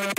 I'm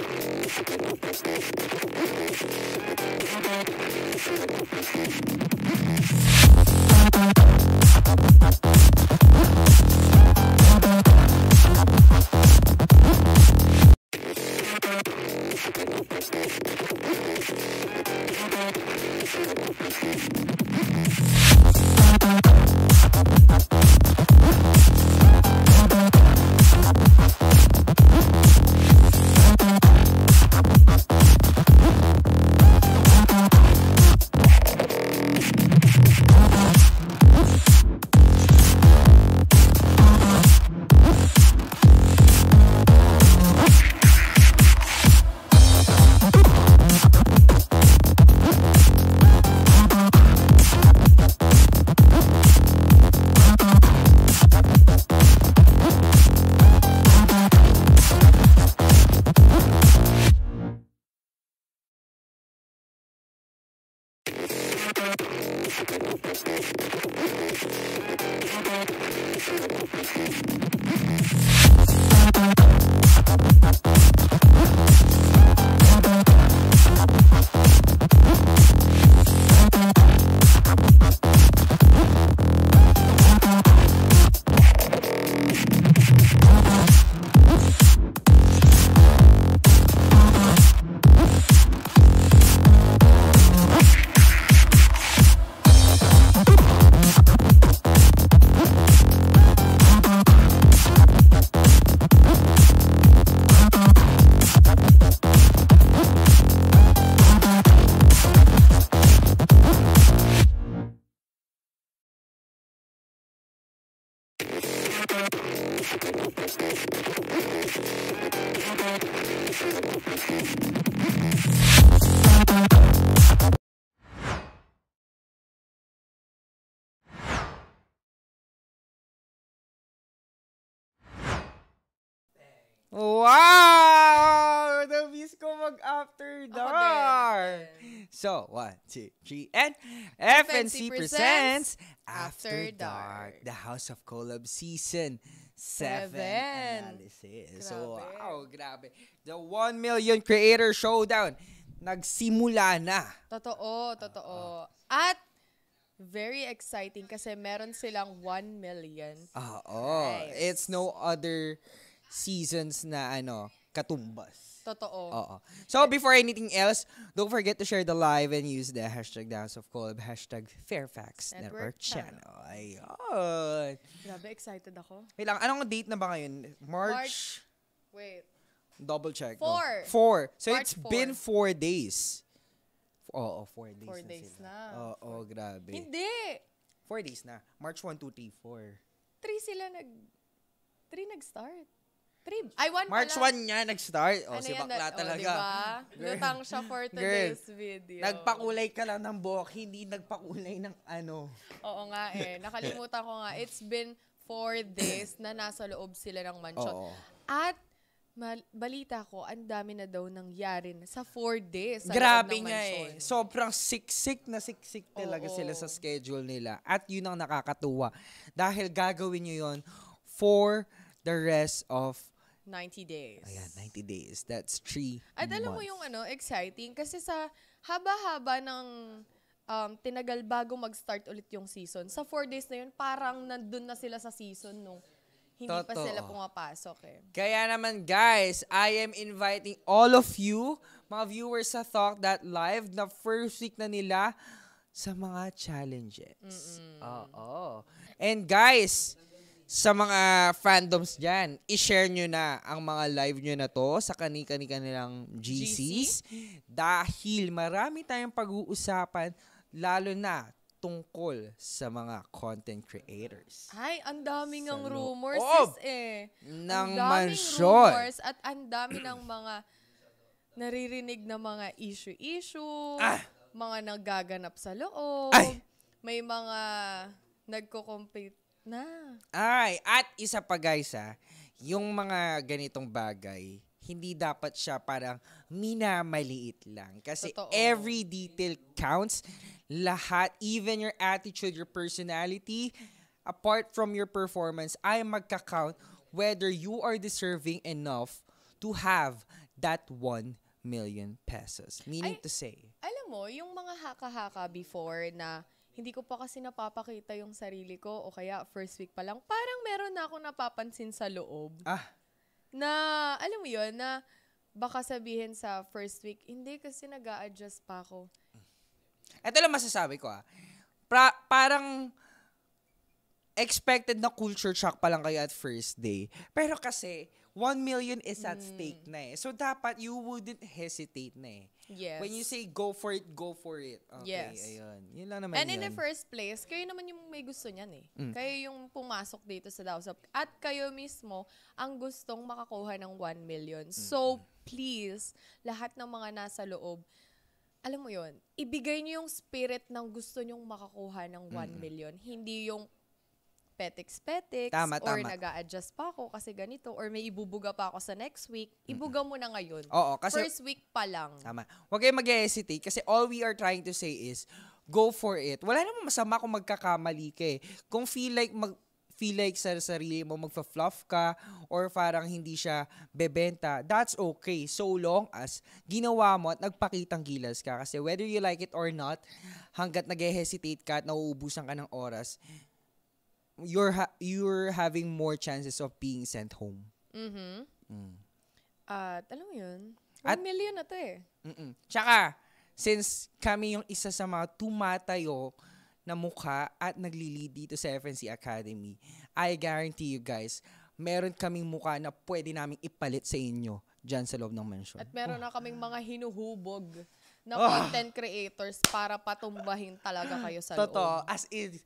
Wow! Nabis ko mag-after dark. So, one, two, three, and FNC, FNC presents After dark, dark, the House of Colab season 7 seven. analysis. Grabe. So, wow, grabe. The 1 Million Creator Showdown. Nagsimula na. Totoo, totoo. Uh, uh. At very exciting kasi meron silang 1 million. Oo. Nice. It's no other seasons na ano, katumbas. Totoo. Oo. So, before anything else, don't forget to share the live and use the hashtag Dance of Colab, hashtag Fairfax Network, Network Channel. Channel. Ayun. Grabe, excited ako. Wait lang, anong date na ba ngayon? March? March wait. Double check. Four. No. Four. So, March it's four. been four days. Oo, oh, oh, four days four na days sila. na. oh, oh, grabe. Hindi! Four days na. March 1, 2, 3, 4. Three sila nag... Three nag-start. Trib. I want March 1 niya nag-start. O, oh, ano si Bakla yan, oh, talaga. Oh, diba? Lutang siya for today's Girl, video. Nagpakulay ka lang ng buhok, hindi nagpakulay ng ano. Oo nga eh. Nakalimutan ko nga. It's been four days na nasa loob sila ng mansion. Oo. At Mal- balita ko, ang dami na daw nangyari sa four days. Sa Grabe ng nga eh. mansion. eh. Sobrang siksik na siksik talaga Oo. sila sa schedule nila. At yun ang nakakatuwa. Dahil gagawin nyo yun for the rest of 90 days. Ayan, 90 days. That's three At months. alam mo yung ano, exciting. Kasi sa haba-haba ng um, tinagal bago mag-start ulit yung season, sa four days na yun, parang nandun na sila sa season nung hindi Totoo. pa sila pumapasok eh. Kaya naman guys, I am inviting all of you, mga viewers sa Talk That Live, na first week na nila sa mga challenges. Mm-mm. Oo. And guys, sa mga fandoms dyan, i-share nyo na ang mga live nyo na to sa kani kani nilang GCs. GC? Dahil marami tayong pag-uusapan, lalo na tungkol sa mga content creators. Ay, ang daming ang rumors oh, eh. Ng mansyon. rumors at ang dami ng mga naririnig na mga issue-issue, ah! mga nagaganap sa loob, Ay! may mga nagko-compete na. Alright. At isa pa guys ha, ah, yung mga ganitong bagay, hindi dapat siya parang minamaliit lang. Kasi Totoo. every detail counts. Lahat, even your attitude, your personality, apart from your performance, ay magka-count whether you are deserving enough to have that one million pesos. Meaning ay, to say. Alam mo, yung mga haka-haka before na hindi ko pa kasi napapakita yung sarili ko o kaya first week pa lang, parang meron na ako napapansin sa loob. Ah. Na, alam mo yon na baka sabihin sa first week, hindi kasi nag adjust pa ako. Ito lang masasabi ko ah. Pra- parang expected na culture shock pa lang kayo at first day. Pero kasi, 1 million is at mm. stake na eh. So, dapat you wouldn't hesitate na eh. Yes. When you say go for it, go for it. Okay, yes. ayun. Yun lang naman And yan. in the first place, kayo naman yung may gusto niyan eh. Mm. Kayo yung pumasok dito sa Dawsop. At kayo mismo ang gustong makakuha ng 1 million. Mm. So, please, lahat ng mga nasa loob, alam mo yon ibigay niyo yung spirit ng gusto niyong makakuha ng 1 mm. million. Hindi yung petix-petix tama, or tama. nag adjust pa ako kasi ganito or may ibubuga pa ako sa next week, ibuga mo na ngayon. Oo, kasi, First week pa lang. Tama. Huwag kayong mag-hesitate kasi all we are trying to say is go for it. Wala namang masama kung magkakamali ka eh. Kung feel like mag feel like sa sarili mo magfa-fluff ka or parang hindi siya bebenta, that's okay so long as ginawa mo at nagpakitang gilas ka. Kasi whether you like it or not, hanggat nag-hesitate ka at nauubusan ka ng oras, you're ha- you're having more chances of being sent home. Mm-hmm. Mm. At alam mo yun, 1 At, million na to eh. Mm-mm. Tsaka, since kami yung isa sa mga tumatayo na mukha at nagli-lead dito sa FNC Academy, I guarantee you guys, meron kaming mukha na pwede naming ipalit sa inyo dyan sa loob ng mansion. At meron oh. na kaming ah. mga hinuhubog na oh. content creators para patumbahin talaga kayo sa Totoo. loob. Totoo. As in,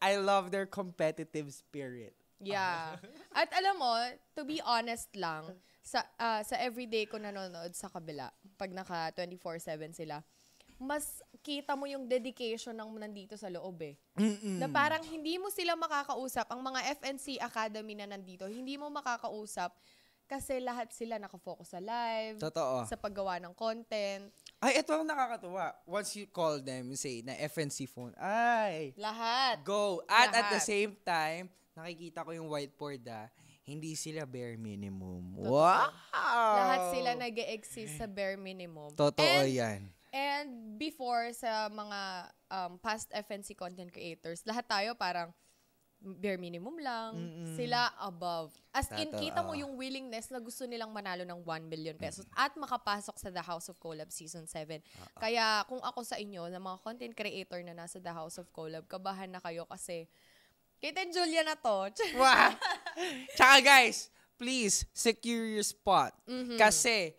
I love their competitive spirit. Yeah. At alam mo, to be honest lang, sa uh, sa everyday ko nanonood sa kabila, pag naka 24/7 sila, mas kita mo yung dedication ng nandito sa loob eh. Mm-mm. Na parang hindi mo sila makakausap. Ang mga FNC Academy na nandito, hindi mo makakausap kasi lahat sila nakafocus sa live, Totoo. sa paggawa ng content. Ay, ito ang nakakatuwa. Once you call them, say, na FNC phone, ay, Lahat. go. At at the same time, nakikita ko yung whiteboard ah, hindi sila bare minimum. Wow! Lahat sila nag exist sa bare minimum. Totoo and, yan. And before sa mga um, past FNC content creators, lahat tayo parang bare minimum lang. Mm-mm. Sila above. As Tato, in, kita mo ah. yung willingness na gusto nilang manalo ng 1 million pesos mm-hmm. at makapasok sa The House of Collab Season 7. Uh-oh. Ah, ah. Kaya kung ako sa inyo, na mga content creator na nasa The House of Collab, kabahan na kayo kasi kita Julia na to. wow! Tsaka guys, please, secure your spot. Mm-hmm. Kasi,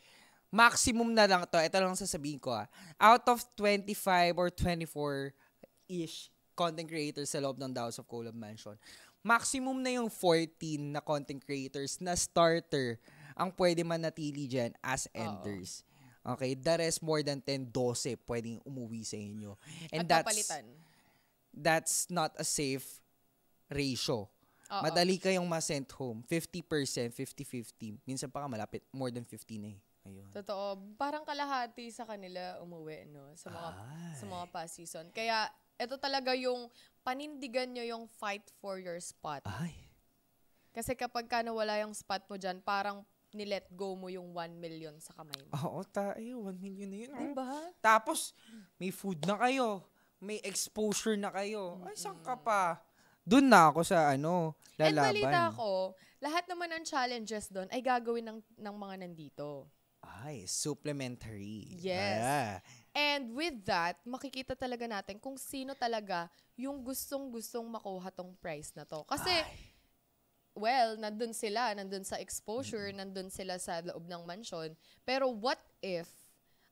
maximum na lang to. Ito lang sasabihin ko ah. Out of 25 or 24-ish content creators sa loob ng House of Colab Mansion. Maximum na yung 14 na content creators na starter ang pwede manatili dyan as enters. Uh-oh. Okay, the rest more than 10, 12 pwedeng umuwi sa inyo. And At that's, that's not a safe ratio. Uh-oh. Madali kayong ma send home. 50%, 50-50. Minsan pa ka malapit, more than 15 eh. Ayun. Totoo. Parang kalahati sa kanila umuwi, no? Sa mga, Ay. sa mga past season. Kaya, ito talaga yung panindigan nyo yung fight for your spot. Ay. Kasi kapag ka nawala yung spot mo dyan, parang nilet go mo yung 1 million sa kamay mo. Oo, tayo. Eh, 1 million na yun. Diba? Eh. Tapos, may food na kayo. May exposure na kayo. Ay, saan ka pa? Doon na ako sa ano, lalaban. And balita ko, lahat naman ng challenges doon ay gagawin ng, ng mga nandito. Ay, supplementary. Yes. Ah. And with that, makikita talaga natin kung sino talaga yung gustong-gustong makuha tong prize na to. Kasi, Ay. well, nandun sila, nandun sa exposure, mm-hmm. nandun sila sa loob ng mansion. Pero what if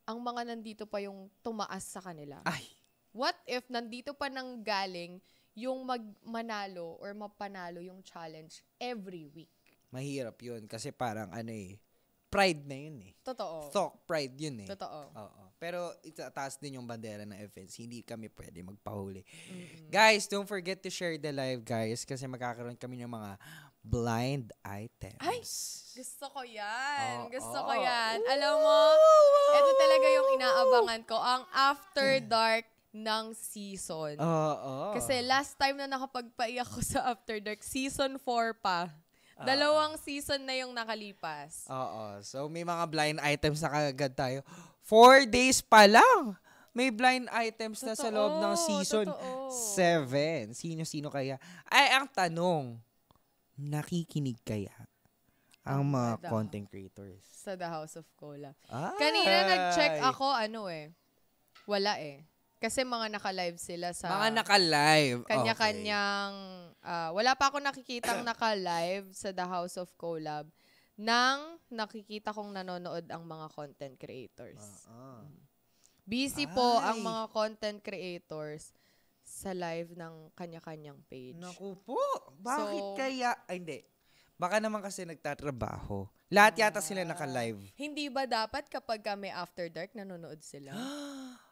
ang mga nandito pa yung tumaas sa kanila? Ay. What if nandito pa nang galing yung magmanalo or mapanalo yung challenge every week? Mahirap yun kasi parang ano eh, pride na yun eh. Totoo. Thought pride yun eh. Totoo. Oo. Pero itataas din yung bandera ng offense. Hindi kami pwede magpahuli. Mm-hmm. Guys, don't forget to share the live, guys. Kasi magkakaroon kami ng mga blind items. Ay! Gusto ko yan. Oh, gusto oh. ko yan. Alam mo, ito talaga yung inaabangan ko. Ang After Dark ng season. Oo. Oh, oh. Kasi last time na nakapagpaiyak ko sa After Dark, season 4 pa. Ah, Dalawang season na yung nakalipas. Oo. So, may mga blind items na kagad tayo. Four days pa lang! May blind items totoo, na sa loob ng season 7. Sino-sino kaya? Ay, ang tanong, nakikinig kaya ang mga the, content creators? Sa The House of Cola. Ah. Kanina nag-check ako, ano eh, wala eh. Kasi mga naka-live sila sa... Mga naka-live. Kanya-kanyang... Okay. Uh, wala pa ako nakikitang naka-live sa The House of Collab nang nakikita kong nanonood ang mga content creators. Uh-uh. Busy Ay. po ang mga content creators sa live ng kanya-kanyang page. Naku po! Bakit so, kaya? Ay, hindi. Baka naman kasi nagtatrabaho. Lahat yata sila naka-live. Hindi ba dapat kapag kami after dark, nanonood sila?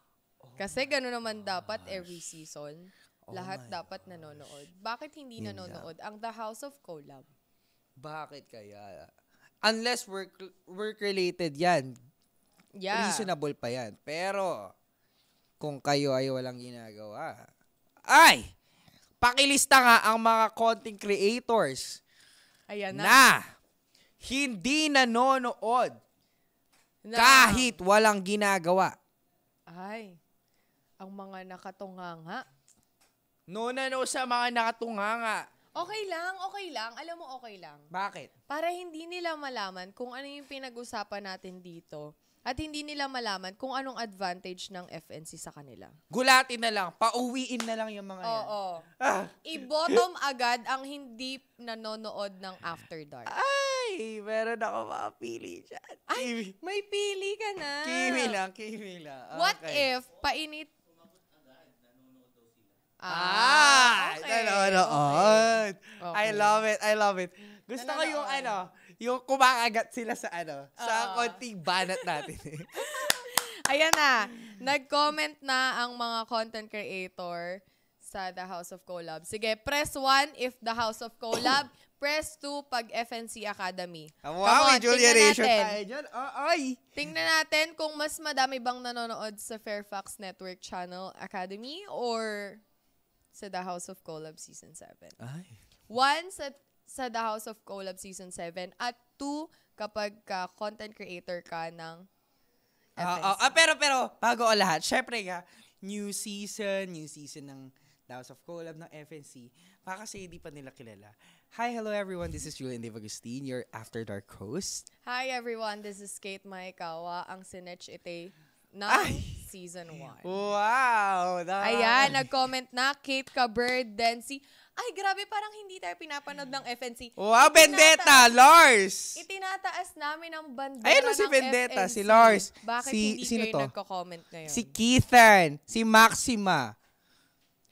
Oh Kasi gano'n naman dapat gosh. every season. Oh lahat dapat gosh. nanonood. Bakit hindi nanonood ang The House of Collab? Bakit kaya? Unless work work-related yan. Yeah. Reasonable pa yan. Pero, kung kayo ay walang ginagawa, ay! Pakilista nga ang mga content creators Ayan na. na hindi nanonood na. kahit walang ginagawa. Ay ang mga nakatunganga. No no sa mga nakatunganga. Okay lang, okay lang. Alam mo, okay lang. Bakit? Para hindi nila malaman kung ano yung pinag-usapan natin dito at hindi nila malaman kung anong advantage ng FNC sa kanila. Gulatin na lang, pauwiin na lang yung mga oo, yan. Oo. Ah. I-bottom agad ang hindi nanonood ng After Dark. Ay, meron ako mapili dyan. Ay, may pili ka na. Kiwi lang, kiwi lang. Ah, okay. What if painit Ah, ah, okay. nanonood. Okay. okay. I love it, I love it. Gusto nanonood. ko yung ano, yung kumakagat sila sa ano, uh. sa konting banat natin. Eh. Ayan na, nag-comment na ang mga content creator sa The House of Collab. Sige, press 1 if The House of Collab. press 2 pag FNC Academy. Ah, wow, Come on, Julianation tayo dyan. Oh, ay! Tingnan natin kung mas madami bang nanonood sa Fairfax Network Channel Academy or sa The House of Collab Season 7. Ay. One sa, sa The House of Collab Season 7 at two kapag ka content creator ka ng FNC. Ah, ah, ah, pero, pero, bago o lahat, syempre nga, new season, new season ng The House of Collab ng FNC. Baka kasi hindi pa nila kilala. Hi, hello everyone. This is Julian Dave Agustin, your After Dark host. Hi everyone, this is Kate Maekawa, ang sinetch ite ng season 1. Wow! That... Ayan, nag-comment na Kate Cabird, Densi. Ay, grabe, parang hindi tayo pinapanood ng FNC. Wow, Vendetta! Lars! Itinataas namin ang bandera Ayun no, si Vendetta, FNC. si Lars. Bakit si, hindi sino kayo to? comment ngayon? Si Keithan, si Maxima.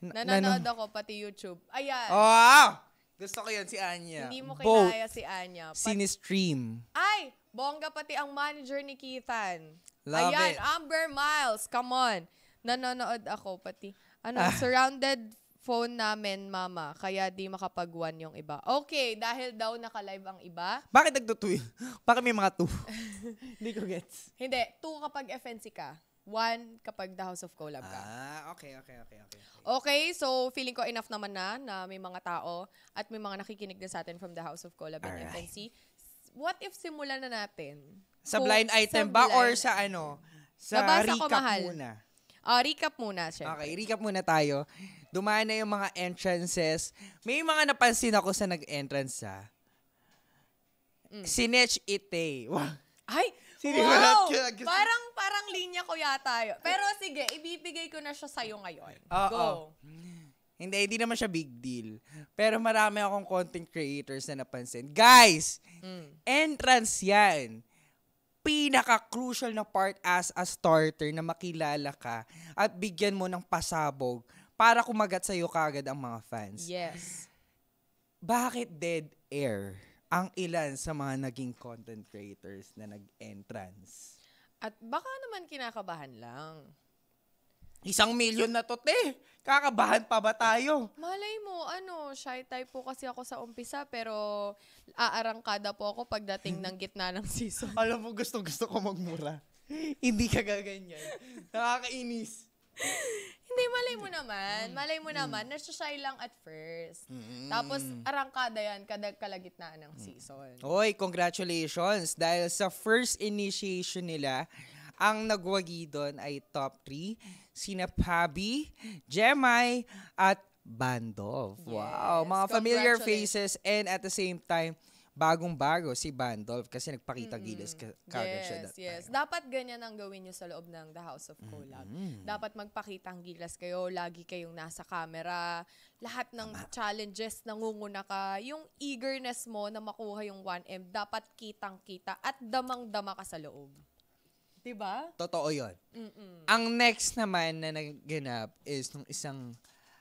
Na ako, pati YouTube. Ayan. Wow! Gusto ko yun, si Anya. Hindi mo Both. kinaya si Anya. Pat- Sinistream. Ay! Bongga pati ang manager ni Keithan. Love Ayan, it. Amber Miles, come on. Nanonood ako pati. Ano, ah. surrounded phone namin, mama, kaya di makapag-one yung iba. Okay, dahil daw naka-live ang iba. Bakit nagtutuwi? Bakit may mga two? Hindi ko gets. Hindi, two kapag FNC ka. One kapag The House of Collab ka. Ah, okay, okay, okay, okay. Okay, so feeling ko enough naman na na may mga tao at may mga nakikinig din sa atin from The House of Collab and right. FNC what if simulan na natin? Sa blind item sa ba blind or sa ano? Sa Nabasa recap ko, mahal. muna. Uh, recap muna, sir. Okay, recap muna tayo. Dumaan na yung mga entrances. May mga napansin ako sa nag-entrance ha. Ah. Mm. Sinetch ite. Ay, wow! parang, parang linya ko yata yun. Pero sige, ibibigay ko na siya sa'yo ngayon. Oo. Go. Oh. Hindi, hindi naman siya big deal. Pero marami akong content creators na napansin. Guys, Mm. Entrance yan. Pinaka-crucial na part as a starter na makilala ka at bigyan mo ng pasabog para kumagat sa iyo kagad ang mga fans. Yes. Bakit dead air ang ilan sa mga naging content creators na nag-entrance? At baka naman kinakabahan lang. Isang million na to, te. Kakabahan pa ba tayo? Malay mo, ano, shy type po kasi ako sa umpisa pero aarangkada po ako pagdating ng gitna ng season. Alam mo, gusto gusto ko magmura. Hindi ka gaganyan. Nakakainis. Hindi, malay mo naman. Malay mo naman. Nagsashy lang at first. Mm. Tapos, arangkada yan kada kalagitnaan ng season. Hoy, congratulations! Dahil sa first initiation nila, ang nagwagi doon ay top 3 sina Pabi, Jemai, at Bandolf. Yes. Wow, mga familiar faces and at the same time, bagong-bago si Bandolf kasi nagpakita mm-hmm. gilas ka- kagad yes, siya that Yes, Dapat ganyan ang gawin niyo sa loob ng The House of Collab. Mm-hmm. Dapat magpakita ang gilas kayo, lagi kayong nasa camera, lahat ng Tama. challenges, nangunguna ka. Yung eagerness mo na makuha yung 1M, dapat kitang-kita at damang-dama ka sa loob. Diba? Totoo yun. Mm-mm. Ang next naman na naganap is nung isang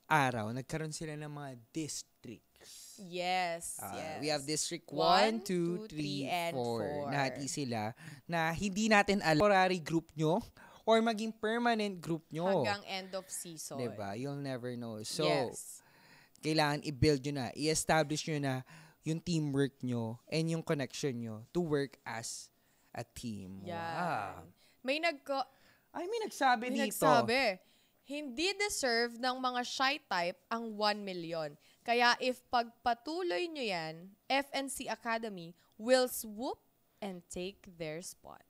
araw, nagkaroon sila ng mga districts. Yes, uh, yes. We have district 1, 2, 3, 4. Nahati sila na hindi natin alam. Temporary group nyo or maging permanent group nyo. Hanggang end of season. Diba? You'll never know. So, yes. kailangan i-build nyo na, i-establish nyo na yung teamwork nyo and yung connection nyo to work as a team. Yan. Wow. May nagko... Ay, may nagsabi may dito. nagsabi. Hindi deserve ng mga shy type ang 1 million. Kaya if pagpatuloy nyo yan, FNC Academy will swoop and take their spot.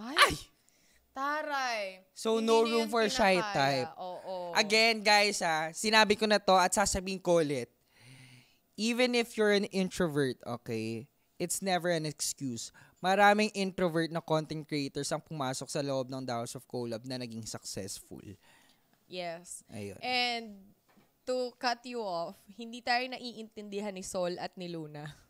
Ay! Ay! Taray. So, Hindi no room for shy type. Oo, oo. Again, guys, ha, ah, sinabi ko na to at sasabihin ko ulit. Even if you're an introvert, okay, it's never an excuse maraming introvert na content creators ang pumasok sa loob ng The House of Collab na naging successful. Yes. Ayun. And to cut you off, hindi tayo naiintindihan ni Sol at ni Luna.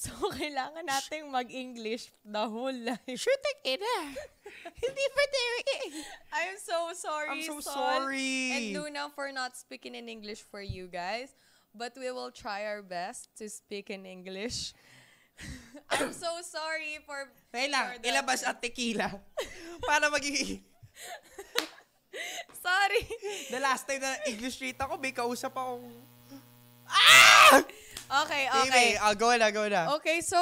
So, kailangan nating mag-English the whole life. Sure, take it ah. Hindi pa tayo I'm so sorry, I'm so Sol sorry. And Luna for not speaking in English for you guys. But we will try our best to speak in English. I'm so sorry for... Wait for the... ilabas at tequila. para maging... sorry. The last time na English Street ako, may kausap akong... Ah! Okay, okay. Anyway, uh, go na, go na. Okay, so...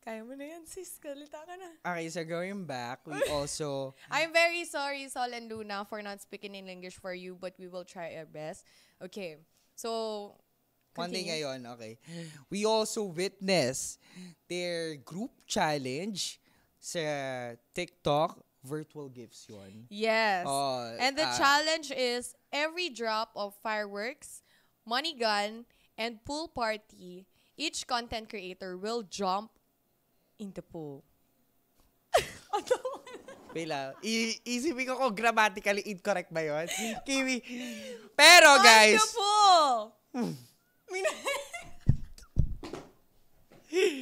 Kaya mo na yan, sis. Kalita ka na. Okay, so going back, we also... I'm very sorry, Sol and Luna, for not speaking in English for you, but we will try our best. Okay, so Monday ngayon, okay. We also witnessed their group challenge sa TikTok virtual gifts yon. Yes. Uh, and the uh, challenge is every drop of fireworks, money gun, and pool party, each content creator will jump in the pool. Pila, I- isipin ko kung grammatically incorrect ba yun. Kiwi. Pero guys, On the pool! Hmm.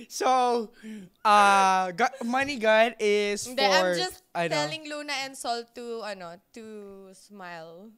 so, uh, God, money God is for... I'm just ano, telling Luna and Sol to, ano, to smile.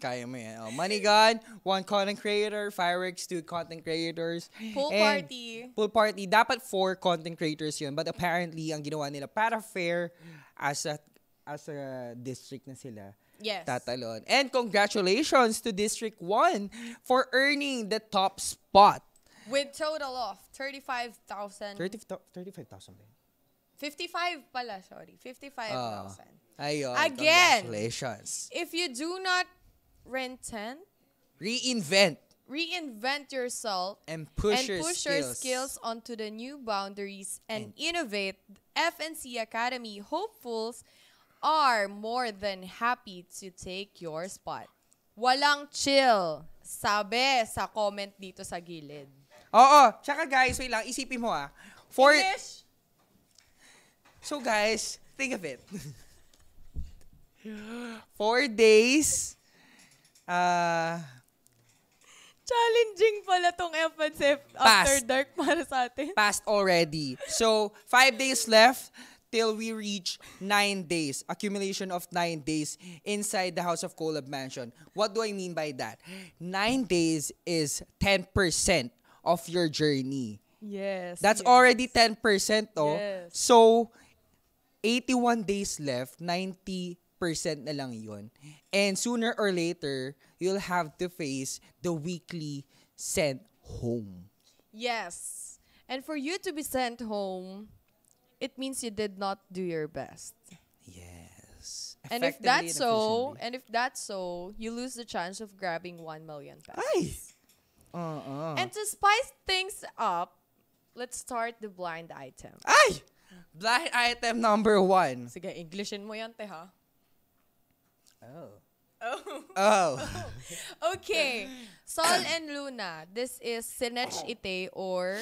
Kaya mo yan. Oh, Money God, one content creator, fireworks, two content creators. Pool and party. Pool party. Dapat four content creators yun. But apparently, ang ginawa nila para fair as a, as a district na sila, Yes. Tatalon. And congratulations to District 1 for earning the top spot. With total of 35,000. 35,000 55 pala, sorry. 55,000. Uh, ah, Again. Congratulations. If you do not rent 10. Reinvent. Reinvent yourself. And push, and your, push skills. your skills onto the new boundaries and, and innovate. FNC Academy hopefuls are more than happy to take your spot. Walang chill. Sabi sa comment dito sa gilid. Oo. Tsaka guys, wait lang. Isipin mo ah. For... English? So guys, think of it. Four days. Uh, Challenging pala tong FNCF After Dark para sa atin. Past already. So, five days left till we reach nine days, accumulation of nine days inside the House of Caleb mansion. What do I mean by that? Nine days is 10% of your journey. Yes. That's yes. already 10%. Yes. So, 81 days left, 90 percent na lang yun. And sooner or later, you'll have to face the weekly sent home. Yes. And for you to be sent home, it means you did not do your best. Yes. And if that's so, and if that's so, you lose the chance of grabbing 1 million pesos. Ay. Uh-uh. And to spice things up, let's start the blind item. Ay! Blind item number one. Sige, Englishin mo yan, te, ha? Oh. Oh. Oh. okay. Sol and Luna. This is Sinech Ite or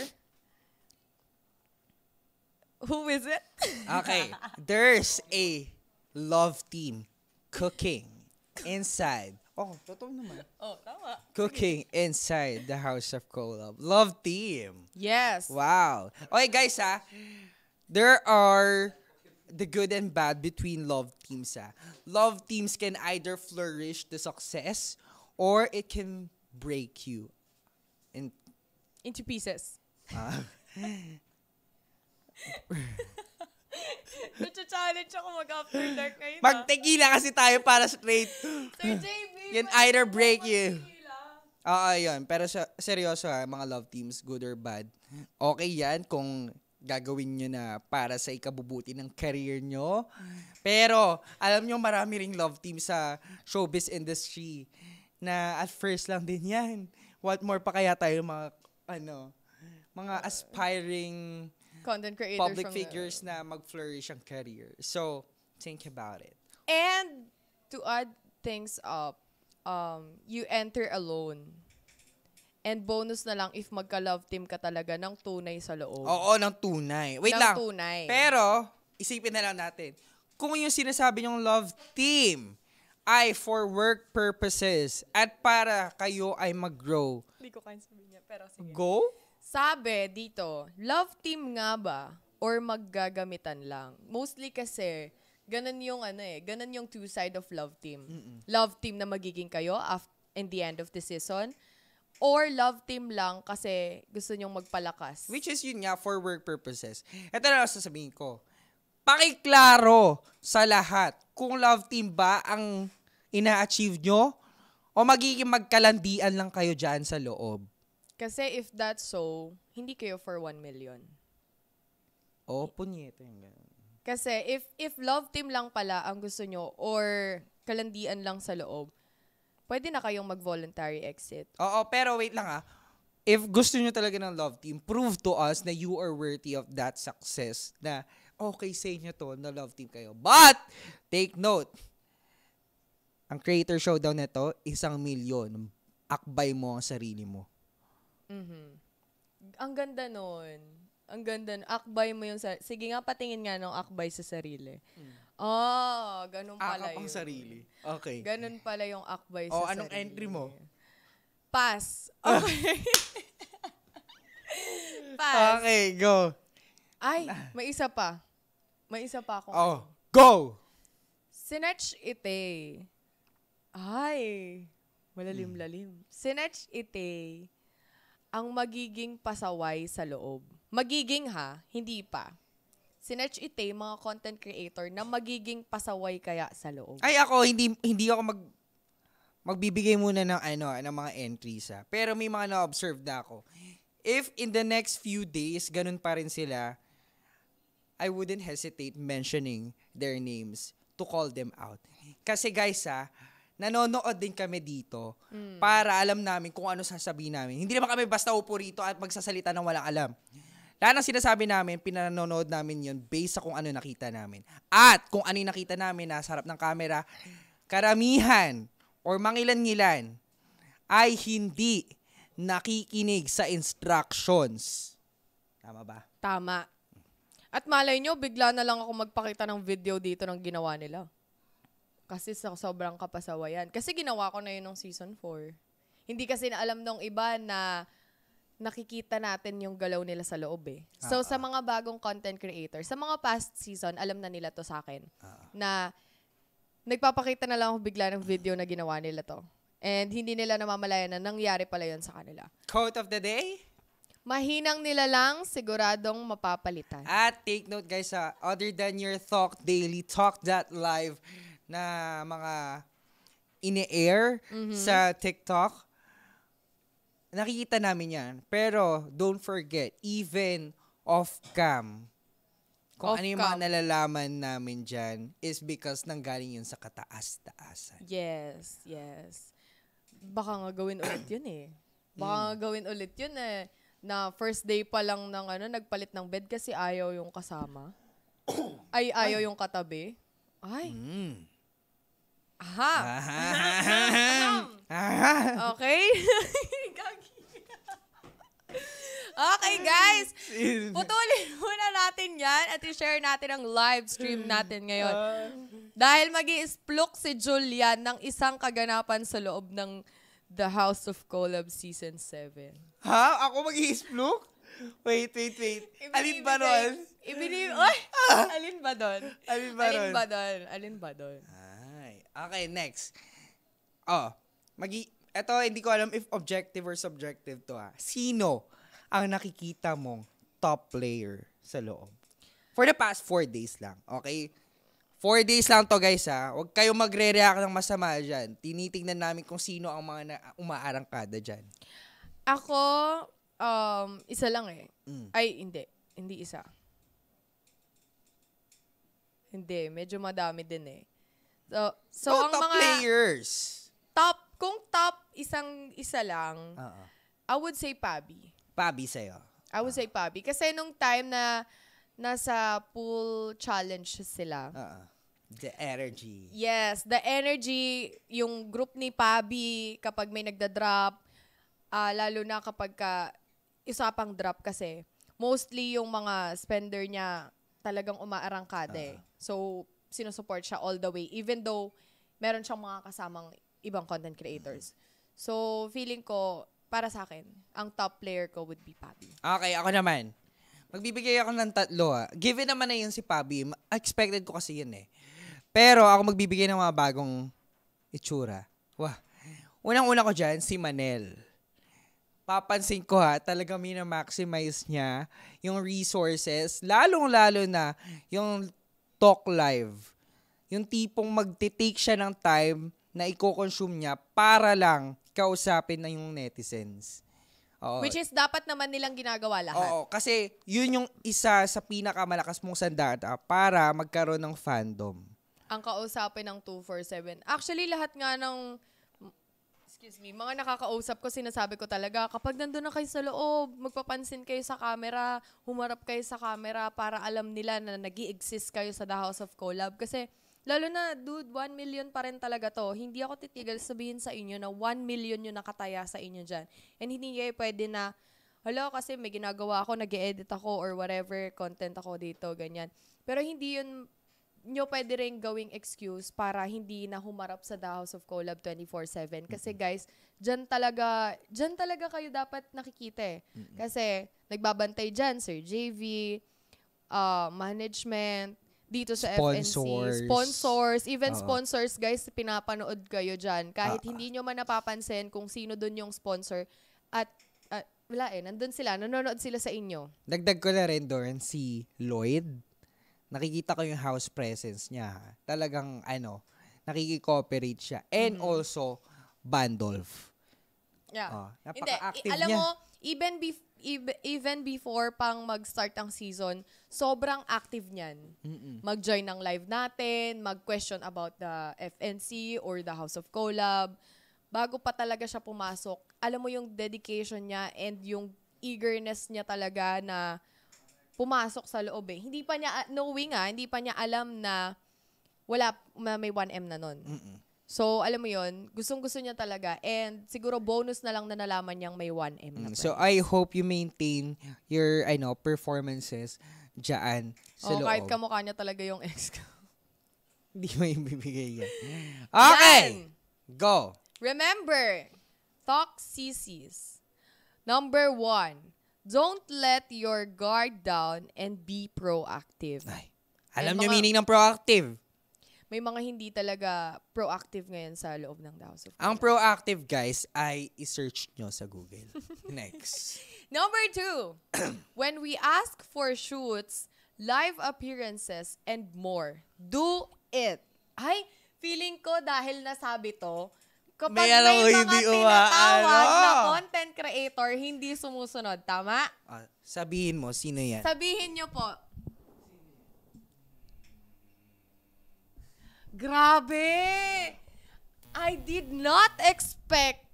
who is it? okay. There's a love team cooking inside. Oh, totoo naman. Oh, tama. Cooking inside the House of Colab. Love team. Yes. Wow. Okay, guys, ah. There are the good and bad between love teams. Ah. Love teams can either flourish the success or it can break you in, into pieces. Uh, Nacha-challenge ako mag-after dark ngayon. Ah. mag kasi tayo para straight. Sir JB, Yan either break you. Oo, yun. Pero seryoso ha, ah, mga love teams, good or bad. Okay yan kung gagawin nyo na para sa ikabubuti ng career nyo. Pero, alam nyo, marami ring love team sa showbiz industry na at first lang din yan. What more pa kaya tayo mga, ano, mga aspiring content creators public figures the... na mag-flourish ang career. So, think about it. And to add things up, um, you enter alone. And bonus na lang if magka-love team ka talaga ng tunay sa loob. Oo, ng tunay. Wait ng lang. tunay. Pero, isipin na lang natin. Kung yung sinasabi niyong love team ay for work purposes at para kayo ay mag-grow. Hindi ko kaya sabihin niya, pero sige. Go? Sabi dito, love team nga ba or maggagamitan lang? Mostly kasi, ganun yung ano eh, ganun yung two side of love team. Mm-mm. Love team na magiging kayo after, in the end of the season or love team lang kasi gusto niyong magpalakas. Which is yun nga for work purposes. Ito na sasabihin ko. Pakiklaro sa lahat kung love team ba ang ina-achieve nyo o magiging magkalandian lang kayo dyan sa loob. Kasi if that's so, hindi kayo for 1 million. O, Oh, punyete. Kasi if if love team lang pala ang gusto nyo or kalandian lang sa loob, pwede na kayong mag-voluntary exit. Oo, pero wait lang ah. If gusto nyo talaga ng love team, prove to us na you are worthy of that success na okay sa inyo to na love team kayo. But, take note, ang creator showdown nito, isang million, Akbay mo ang sarili mo. Mm-hmm. Ang ganda nun. Ang ganda. Akbay mo yung sarili. Sige nga, patingin nga nung akbay sa sarili. Mm. Oh, ganun pala Akap yun. ang sarili. Okay. Ganun pala yung akbay oh, sa sarili. Oh, anong entry mo? Pass. Okay. Ah. Pass. Okay, go. Ay, may isa pa. May isa pa ako. Oh, go! Sinetch ite. Ay, malalim-lalim. Sinetch ite ang magiging pasaway sa loob. Magiging ha, hindi pa. Sinetch ite mga content creator na magiging pasaway kaya sa loob. Ay ako hindi hindi ako mag magbibigay muna ng ano ng mga entries ha. Pero may mga na-observe na ako. If in the next few days ganun pa rin sila, I wouldn't hesitate mentioning their names to call them out. Kasi guys ha, nanonood din kami dito mm. para alam namin kung ano sasabihin namin. Hindi naman kami basta upo rito at magsasalita ng walang alam. Lahat ng sinasabi namin, pinanonood namin yon based sa kung ano nakita namin. At kung ano yung nakita namin na harap ng camera, karamihan or mangilan-ngilan ay hindi nakikinig sa instructions. Tama ba? Tama. At malay nyo, bigla na lang ako magpakita ng video dito ng ginawa nila. Kasi sa sobrang kapasawayan. Kasi ginawa ko na yun nung season 4. Hindi kasi na alam nung iba na nakikita natin yung galaw nila sa loob eh. Uh-huh. So ah, sa ah. mga bagong content creator, sa mga past season, alam na nila to sa akin. Uh-huh. Na nagpapakita na lang ako bigla ng video na ginawa nila to. And hindi nila namamalayan na nangyari pala yon sa kanila. Quote of the day? Mahinang nila lang, siguradong mapapalitan. At take note guys, uh, other than your talk daily, talk that live, na mga ine-air mm-hmm. sa TikTok, nakikita namin yan. Pero, don't forget, even off-cam, kung off ano yung mga nalalaman namin dyan is because nanggaling yun sa kataas-taasan. Yes, yes. Baka nga gawin ulit yun eh. Baka mm. nga gawin ulit yun eh. Na first day pa lang ng ano, nagpalit ng bed kasi ayaw yung kasama. Ay, ayaw yung katabi. Ay. Mm. Aha. Aha. Okay? Okay, guys. Putulin muna natin yan at i-share natin ang live stream natin ngayon. Dahil mag spluk si Julian ng isang kaganapan sa loob ng The House of Collab Season 7. Ha? Ako mag spluk Wait, wait, wait. Alin ba nun? Ibinib... Oy! Ah. Alin ba doon? Alin ba doon? Alin ba doon? Alin ba doon? Okay, next. Oh, magi Ito, hindi ko alam if objective or subjective to ha. Ah. Sino ang nakikita mong top player sa loob? For the past four days lang, okay? Four days lang to guys ha. Ah. Huwag kayong magre-react ng masama dyan. Tinitingnan namin kung sino ang mga na- umaarangkada dyan. Ako, um, isa lang eh. Mm. Ay, hindi. Hindi isa. Hindi, medyo madami din eh. So, so oh, ang top mga players. Top kung top isang isa lang, uh-uh. I would say Pabi. Pabi sa'yo. I would uh-uh. say Pabi. Kasi nung time na nasa pool challenge sila. Uh-uh. The energy. Yes, the energy, yung group ni Pabi kapag may nagda-drop, uh, lalo na kapag ka, isa pang drop kasi, mostly yung mga spender niya talagang umaarangkada uh-huh. So, sinusupport siya all the way even though meron siyang mga kasamang ibang content creators. So, feeling ko, para sa akin, ang top player ko would be Pabi. Okay, ako naman. Magbibigay ako ng tatlo. Ah. Given naman na yun si Pabi, expected ko kasi yun eh. Pero ako magbibigay ng mga bagong itsura. Wah. Unang-una ko dyan, si Manel. Papansin ko ha, talaga mina-maximize niya yung resources. Lalong-lalo na yung talk live. Yung tipong magte-take siya ng time na i-consume niya para lang kausapin na yung netizens. Oo. Which is dapat naman nilang ginagawa lahat. Oo, kasi yun yung isa sa pinakamalakas mong sandata para magkaroon ng fandom. Ang kausapin ng 247. Actually, lahat nga ng excuse me, mga nakakausap ko, sinasabi ko talaga, kapag nandun na kayo sa loob, magpapansin kayo sa camera, humarap kayo sa camera para alam nila na nag exist kayo sa The House of Collab. Kasi, lalo na, dude, 1 million pa rin talaga to. Hindi ako titigil sabihin sa inyo na 1 million yung nakataya sa inyo dyan. And hindi kayo pwede na, hello, kasi may ginagawa ako, nag edit ako, or whatever, content ako dito, ganyan. Pero hindi yun nyo pwede rin gawing excuse para hindi na humarap sa The House of Collab 24-7. Kasi mm-hmm. guys, dyan talaga, dyan talaga kayo dapat nakikita eh. Mm-hmm. Kasi nagbabantay dyan, Sir JV, uh, ah, management, dito sa sponsors. FNC. Sponsors. Even uh, sponsors, guys, pinapanood kayo dyan. Kahit uh, hindi ah. nyo man napapansin kung sino doon yung sponsor. At uh, wala eh, nandun sila, nanonood sila sa inyo. Dagdag ko na rin doon si Lloyd nakikita ko yung house presence niya. Talagang ano, nakikikooperate siya. And mm-hmm. also, Bandolf. Yeah. Oh, napaka-active Hindi, alam niya. mo, even, bef- even before pang mag-start ang season, sobrang active niyan. Mm-mm. Mag-join ng live natin, mag-question about the FNC or the House of Collab. Bago pa talaga siya pumasok, alam mo yung dedication niya and yung eagerness niya talaga na pumasok sa loob eh. Hindi pa niya, ah, knowing ah, hindi pa niya alam na wala, may 1M na nun. Mm-mm. So, alam mo yon gustong-gusto niya talaga. And siguro bonus na lang na nalaman niyang may 1M na. Mm, so, I hope you maintain your, I know, performances dyan sa oh, loob. Kahit kamukha niya talaga yung ex ko. Hindi mo yung bibigay yan. Okay! Go! Remember, talk sissies. Number one, don't let your guard down and be proactive. Ay, alam niyo meaning ng proactive. May mga hindi talaga proactive ngayon sa loob ng the House of Ang proactive, guys, ay isearch nyo sa Google. Next. Number two, when we ask for shoots, live appearances, and more, do it. Ay, feeling ko dahil nasabi to, Kapag Meron may, may ano, mga tinatawag umaano. na content creator, hindi sumusunod. Tama? Ah, sabihin mo, sino yan? Sabihin nyo po. Grabe! I did not expect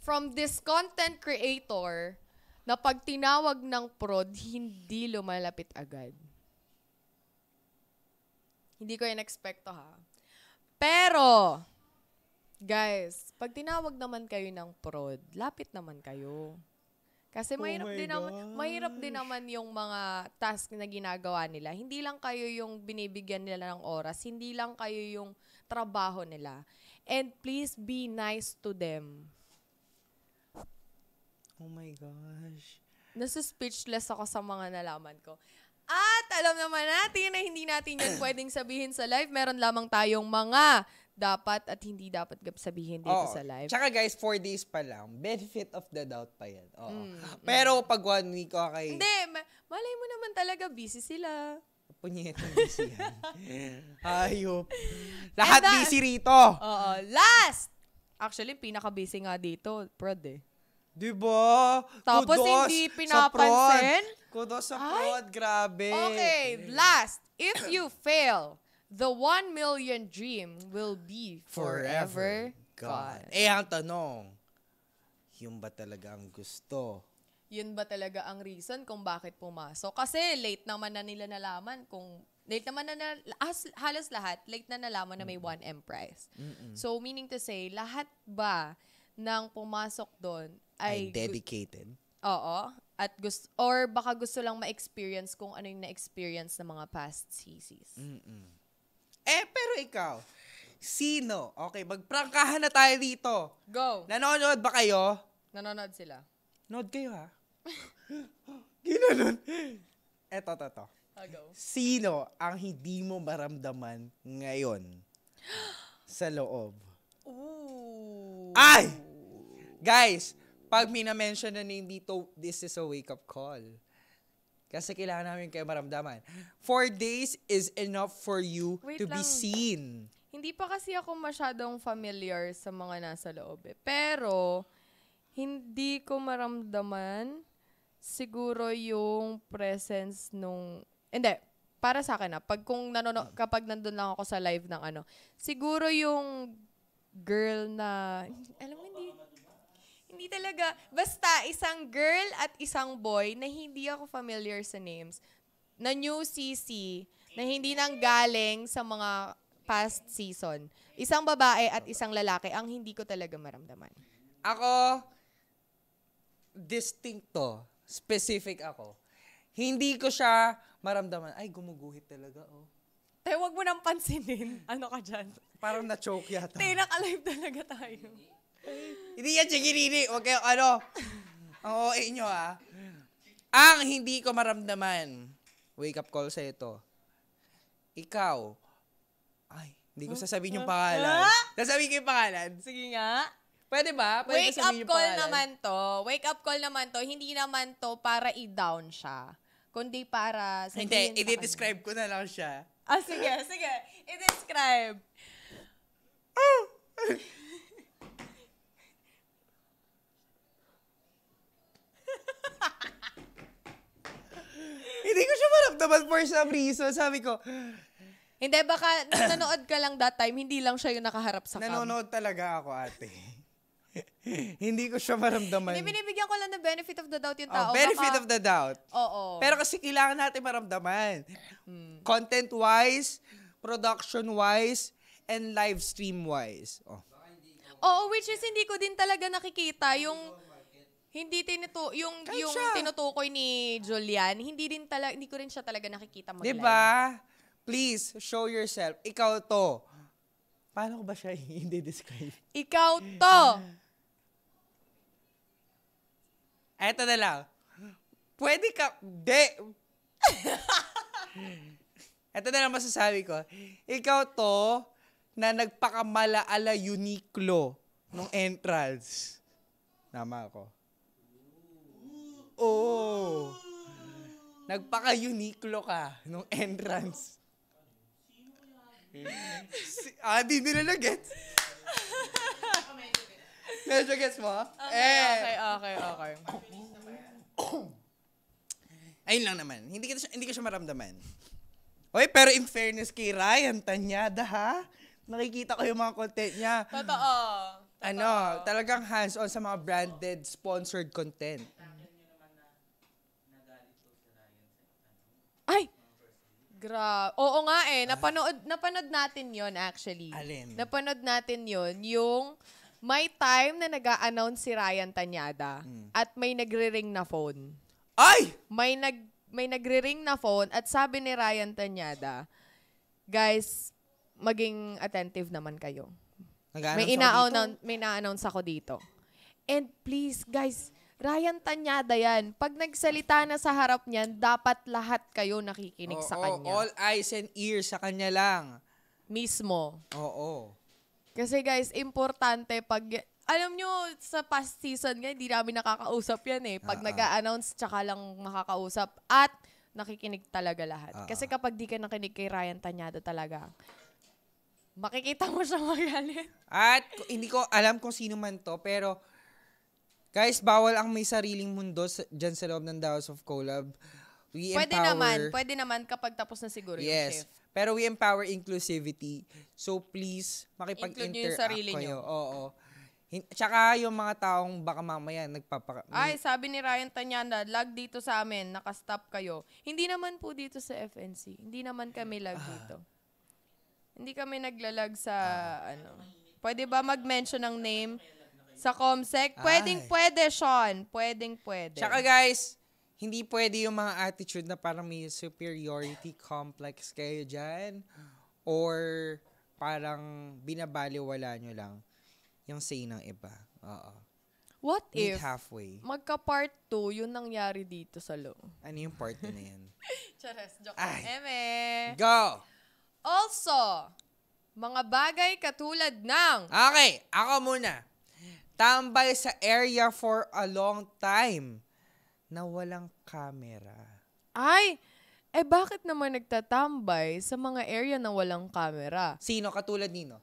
from this content creator na pag tinawag ng prod, hindi lumalapit agad. Hindi ko in-expect ha. Pero, Guys, pag tinawag naman kayo ng prod, lapit naman kayo. Kasi oh mahirap din naman, mahirap din naman yung mga task na ginagawa nila. Hindi lang kayo yung binibigyan nila ng oras, hindi lang kayo yung trabaho nila. And please be nice to them. Oh my gosh. Nasa speechless ako sa mga nalaman ko. At alam naman natin na hindi natin yan pwedeng sabihin sa live. Meron lamang tayong mga dapat at hindi dapat sabihin dito Oo. sa live. Tsaka guys, four days pa lang. Benefit of the doubt pa yan. Oo. Mm, mm. Pero pag one week, okay. Hindi, ma- malay mo naman talaga, busy sila. Punyeta, busy yan. Hayop. Lahat the- busy rito. Oo, last! Actually, pinaka-busy nga dito, prod eh. Diba? Tapos hindi pinapansin? Kudos sa prod. Grabe. Okay, last. If you fail The one million dream will be forever, forever gone. gone. Eh, ang tanong, yun ba talaga ang gusto? Yun ba talaga ang reason kung bakit pumasok? Kasi late naman na nila nalaman kung late naman na, na as, halos lahat, late na nalaman na may 1M prize. So, meaning to say, lahat ba ng pumasok doon ay... Ay dedicated? Oo. At gusto, or baka gusto lang ma-experience kung ano yung na-experience ng mga past CCs. Mm-mm. Eh, pero ikaw, sino? Okay, magprangkahan na tayo dito. Go. Nanonood ba kayo? Nanonood sila. Nod kayo ha. Ginanon. Eto, to, to. Ah, go. Sino ang hindi mo maramdaman ngayon sa loob? Ooh. Ay! Guys, pag minamention na name dito, this is a wake-up call. Kasi kailangan namin kayo maramdaman. Four days is enough for you Wait to lang. be seen. Hindi pa kasi ako masyadong familiar sa mga nasa loob. Eh. Pero, hindi ko maramdaman siguro yung presence nung... Hindi, para sa akin na ah, pag kung nanono, kapag nandun lang ako sa live ng ano, siguro yung girl na, alam mo hindi talaga. Basta isang girl at isang boy na hindi ako familiar sa names. Na new CC, na hindi nang galing sa mga past season. Isang babae at isang lalaki ang hindi ko talaga maramdaman. Ako, distincto, specific ako. Hindi ko siya maramdaman. Ay, gumuguhit talaga, oh. Tayo, wag mo nang pansinin. Ano ka dyan? Parang na-choke yata. Tayo, alive talaga tayo hindi yan chikiriri. Huwag kayo, ano. Oo, eh, inyo ha. Ang hindi ko maramdaman. Wake up call sa ito. Ikaw. Ay, hindi ko sasabihin yung pangalan. Sasabihin ko yung pangalan. Sige nga. Pwede ba? Pwede Wake up call pangalan? naman to. Wake up call naman to. Hindi naman to para i-down siya. Kundi para sa Hindi, i-describe ko na lang siya. Ah, sige, sige. I-describe. Oh! naman for some reason. Sabi ko, hindi, baka nanonood ka lang that time, hindi lang siya yung nakaharap sa cam. Nanonood talaga ako, ate. hindi ko siya maramdaman. Hindi, binibigyan ko lang ng benefit of the doubt yung oh, tao. Oh, benefit baka, of the doubt. Oo. Oh, oh. Pero kasi kailangan natin maramdaman. Mm. Content-wise, production-wise, and live stream-wise. Oh. Oo, oh, which is hindi ko din talaga nakikita yung hindi tinuto yung Kahit yung tinutukoy ni Julian, hindi din talaga hindi ko rin siya talaga nakikita mo. 'Di ba? Please show yourself. Ikaw to. Paano ko ba siya i-describe? Ikaw to. Eto na lang. Pwede ka... De! Eto na lang masasabi ko. Ikaw to na nagpakamalaala Uniqlo nung entrance. Tama ako. Oo. Nagpaka-uniklo ka nung entrance. si, ah, di nila na get Medyo gets mo? Okay, eh. okay, okay, okay. Ayun lang naman. Hindi ko siya, hindi ko siya maramdaman. Oy, pero in fairness kay Ryan Tanyada, ha? Nakikita ko yung mga content niya. Totoo. Totoo. Ano, talagang hands-on sa mga branded sponsored content. Tama. Ay! Grabe. Oo nga eh, napanood, napanood natin yon actually. Alin? Napanood natin yon yung may time na nag announce si Ryan Tanyada mm. at may nagre-ring na phone. Ay! May nag may nagre-ring na phone at sabi ni Ryan Tanyada, guys, maging attentive naman kayo. May ina-announce may na-announce ako dito. And please, guys, Ryan Tanyada yan. Pag nagsalita na sa harap niyan, dapat lahat kayo nakikinig oo, sa kanya. All eyes and ears sa kanya lang. Mismo. Oo. Kasi guys, importante pag... Alam nyo, sa past season nga, hindi namin nakakausap yan eh. Pag uh-uh. nag-a-announce, tsaka lang makakausap. At nakikinig talaga lahat. Uh-uh. Kasi kapag di ka nakinig kay Ryan Tanyada talaga, makikita mo siya magaling. At hindi ko alam kung sino man to, pero Guys, bawal ang may sariling mundo sa, dyan sa loob ng The House of Colab. We pwede empower. naman, pwede naman kapag tapos na siguro yes. yung shift. Pero we empower inclusivity. So please, makipag-interact sarili kayo. Nyo. Oo. tsaka yung mga taong baka mamaya nagpapaka... Ay, sabi ni Ryan Tanyana, lag dito sa amin, nakastop kayo. Hindi naman po dito sa FNC. Hindi naman kami lag ah. dito. Hindi kami naglalag sa ah. ano. Pwede ba mag-mention ng name? Sa ComSec? Pwedeng Ay. pwede, Sean. Pwedeng pwede. Tsaka guys, hindi pwede yung mga attitude na parang may superiority complex kayo dyan or parang binabaliwala nyo lang yung say ng iba. Oo. What Meet if halfway. magka part 2 yung nangyari dito sa loob? Ano yung part na yan? Charas, joke. Ay. Eme. Go! Also, mga bagay katulad ng... Okay, ako muna tambay sa area for a long time na walang camera. Ay! Eh bakit naman nagtatambay sa mga area na walang camera? Sino katulad nino?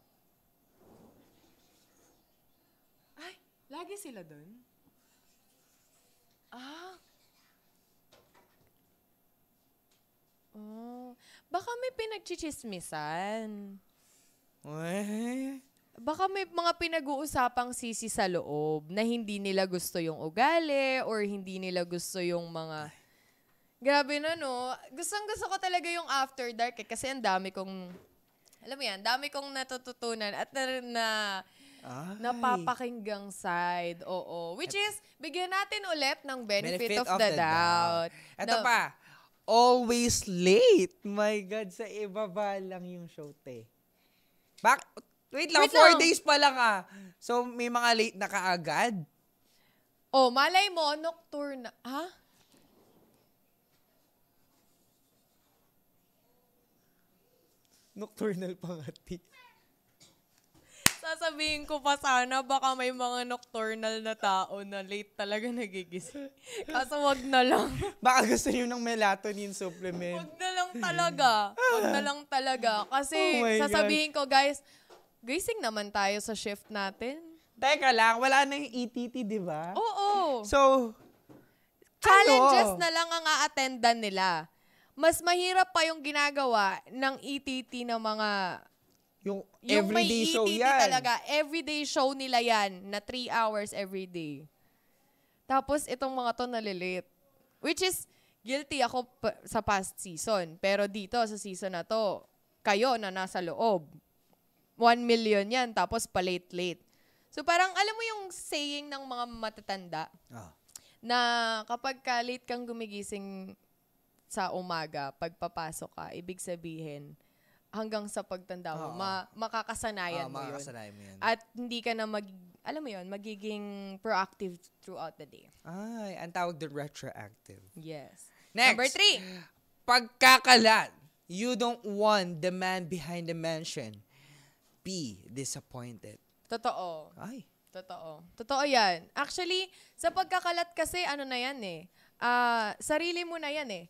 Ay, lagi sila doon? Ah. Oh. Baka may pinagchichismisan. Eh? baka may mga pinag-uusapang sisi sa loob na hindi nila gusto yung ugali or hindi nila gusto yung mga... Grabe na, no? Oh. Gustong gusto ko talaga yung After Dark eh, kasi ang dami kong... Alam mo yan, dami kong natututunan at na, na ay. napapakinggang side. Oo. Which is, bigyan natin ulit ng benefit, benefit of, of the, the doubt. doubt. Ito no. pa, always late. My God, sa ibaba lang yung show, te. Bak Wait lang, Wait four lang. days pa lang ah. So, may mga late na kaagad? Oh, malay mo, nocturne. Ha? Nocturnal pangati. Sasabihin ko pa sana, baka may mga nocturnal na tao na late talaga nagigising. Kaso wag na lang. Baka gusto nyo ng melatonin supplement. Wag na lang talaga. Wag na lang talaga. Kasi Oh my God. sasabihin ko, guys, Gising naman tayo sa shift natin. Teka lang, wala na yung ETT, di ba? Oo. So, Challenges ano? na lang ang a nila. Mas mahirap pa yung ginagawa ng ETT ng mga... Yung everyday yung e show ETT yan. talaga. Everyday show nila yan na 3 hours every day. Tapos itong mga to nalilit. Which is, guilty ako pa- sa past season. Pero dito, sa season na to, kayo na nasa loob, 1 million yan, tapos pa-late-late. So parang alam mo yung saying ng mga matatanda ah. na kapag ka late kang gumigising sa umaga, pagpapasok ka, ibig sabihin, hanggang sa pagtanda mo, ma- makakasanayan oh, mo yun. mo yun. At hindi ka na mag, alam mo yun, magiging proactive throughout the day. Ay, ang tawag doon retroactive. Yes. Next. Number three. Pagkakalat. You don't want the man behind the mansion be disappointed. Totoo. Ay. Totoo. Totoo yan. Actually, sa pagkakalat kasi, ano na yan eh. Uh, sarili mo na yan eh.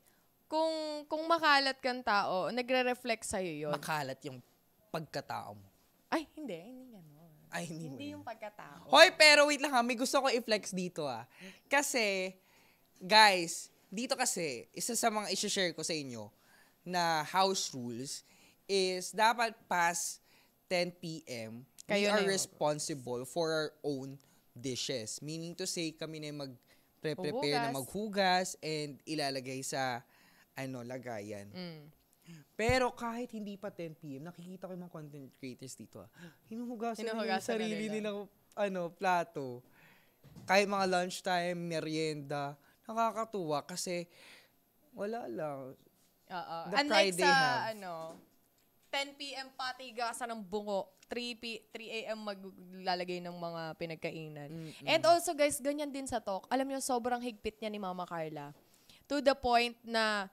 Kung, kung makalat kang tao, nagre-reflect sa'yo yun. Makalat yung pagkatao mo. Ay, hindi. Hindi gano'n. Ay, hindi. Hindi yung pagkatao. Hoy, pero wait lang ha. May gusto ko i-flex dito ah. Kasi, guys, dito kasi, isa sa mga isi-share ko sa inyo na house rules is dapat pass 10 p.m., Kayo we are responsible for our own dishes. Meaning to say, kami na yung mag prepare na maghugas and ilalagay sa ano lagayan. Mm. Pero kahit hindi pa 10 p.m., nakikita ko yung mga content creators dito. Ah. Hinuhugasan, Hinuhugasan yung sarili nila. nilang ano, plato. Kahit mga lunchtime, merienda. Nakakatuwa kasi wala lang. Oo. The Unlike pride sa, they have. ano, 10 p.m. patigasan ng bungo. 3, p- 3 a.m. maglalagay ng mga pinagkainan. Mm-hmm. And also guys, ganyan din sa talk. Alam niyo sobrang higpit niya ni Mama Carla. To the point na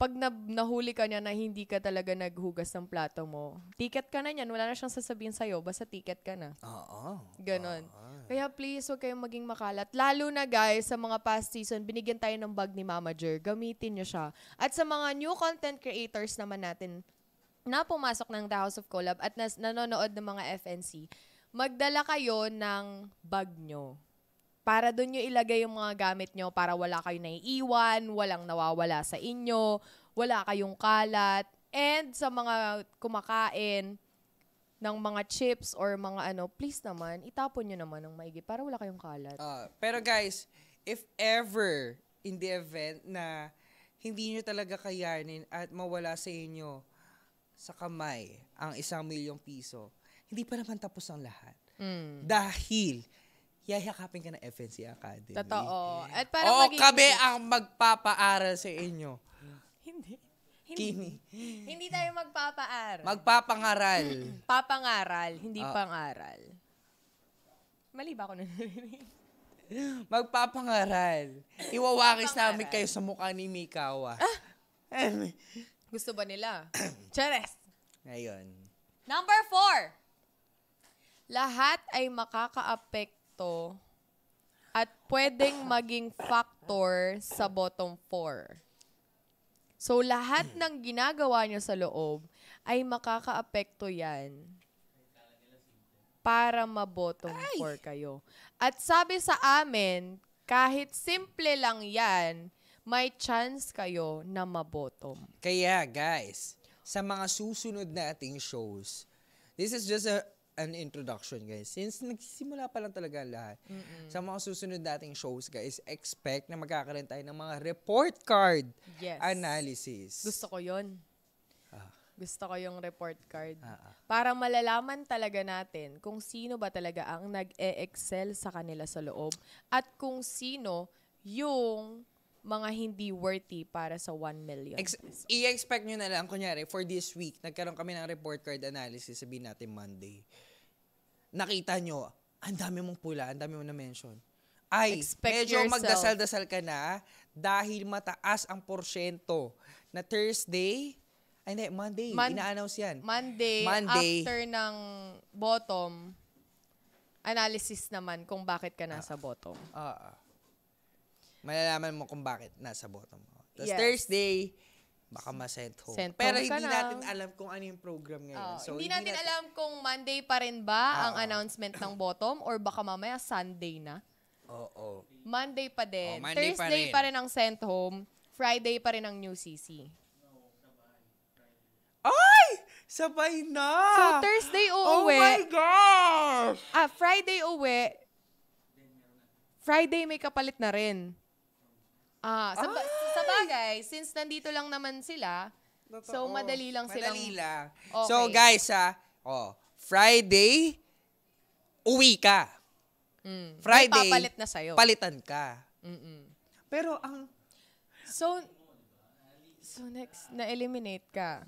pag na, nahuli ka niya na hindi ka talaga naghugas ng plato mo, ticket ka na niyan. Wala na siyang sasabihin sa'yo. Basta ticket ka na. Oo. Ganon. Kaya please, huwag kayong maging makalat. Lalo na guys, sa mga past season, binigyan tayo ng bag ni Mama Jer. Gamitin niyo siya. At sa mga new content creators naman natin, na pumasok ng The House of Collab at nas- nanonood ng mga FNC, magdala kayo ng bag nyo. Para doon nyo ilagay yung mga gamit nyo para wala kayo naiiwan, walang nawawala sa inyo, wala kayong kalat. And sa mga kumakain ng mga chips or mga ano, please naman, itapon nyo naman ng maigi para wala kayong kalat. Uh, pero guys, if ever in the event na hindi nyo talaga kayanin at mawala sa inyo sa kamay ang isang milyong piso, hindi pa naman tapos ang lahat. Mm. Dahil, yayakapin ka ng FNC Academy. Totoo. At para Oo, maging... kami ang magpapaaral sa inyo. hindi. Hindi. hindi tayo magpapaaral. Magpapangaral. Papangaral, hindi uh, pangaral. Mali ba ako nanarinig? Magpapangaral. Iwawakis namin kayo sa mukha ni Mikawa. Ah. Gusto ba nila? Cheres! Ngayon. Number four. Lahat ay makakaapekto at pwedeng maging factor sa bottom four. So, lahat hmm. ng ginagawa nyo sa loob ay makakaapekto yan para mabottom ay. four kayo. At sabi sa amin, kahit simple lang yan, may chance kayo na mabotom. Kaya guys, sa mga susunod na ating shows, this is just a an introduction, guys. Since nagsimula pa lang talaga lahat. Mm-mm. Sa mga susunod nating shows, guys, expect na magkakaroon tayo ng mga report card yes. analysis. Gusto ko yon. Ah. Gusto ko yung report card. Ah, ah. Para malalaman talaga natin kung sino ba talaga ang nag-e-excel sa kanila sa loob at kung sino yung mga hindi worthy para sa 1 million Ex- I-expect nyo na lang, kunyari, for this week, nagkaroon kami ng report card analysis, sabihin natin Monday. Nakita nyo, ang dami mong pula, ang dami mong na-mention. Ay, Expect medyo yourself. magdasal-dasal ka na dahil mataas ang porsyento na Thursday, ay hindi, Monday, Man- ina-announce yan. Monday, Monday, after ng bottom, analysis naman kung bakit ka nasa ah, bottom. Ah, ah. Malalaman mo kung bakit nasa bottom mo. Tapos yes. Thursday, baka ma send home. Sent home Pero hindi na. natin alam kung ano yung program ngayon. Oh, so, hindi, hindi natin, natin alam kung Monday pa rin ba oh, ang announcement ng bottom or baka mamaya Sunday na. Oo. Oh, oh. Monday pa oh, din. Oh, Monday Thursday pa rin. pa rin ang send home. Friday pa rin ang new CC. Ay! Sabay na! So, Thursday oh uuwi. Oh my gosh! Ah, Friday uwi. Friday may kapalit na rin. Ah, sa, ba- sa bagay, since nandito lang naman sila, Totoo. so madali lang sila. Madali lang. Okay. So guys, ah, oh, Friday, uwi ka. Mm. Friday, papalit na sa'yo. palitan ka. Mm-mm. Pero ang So, so next, na-eliminate ka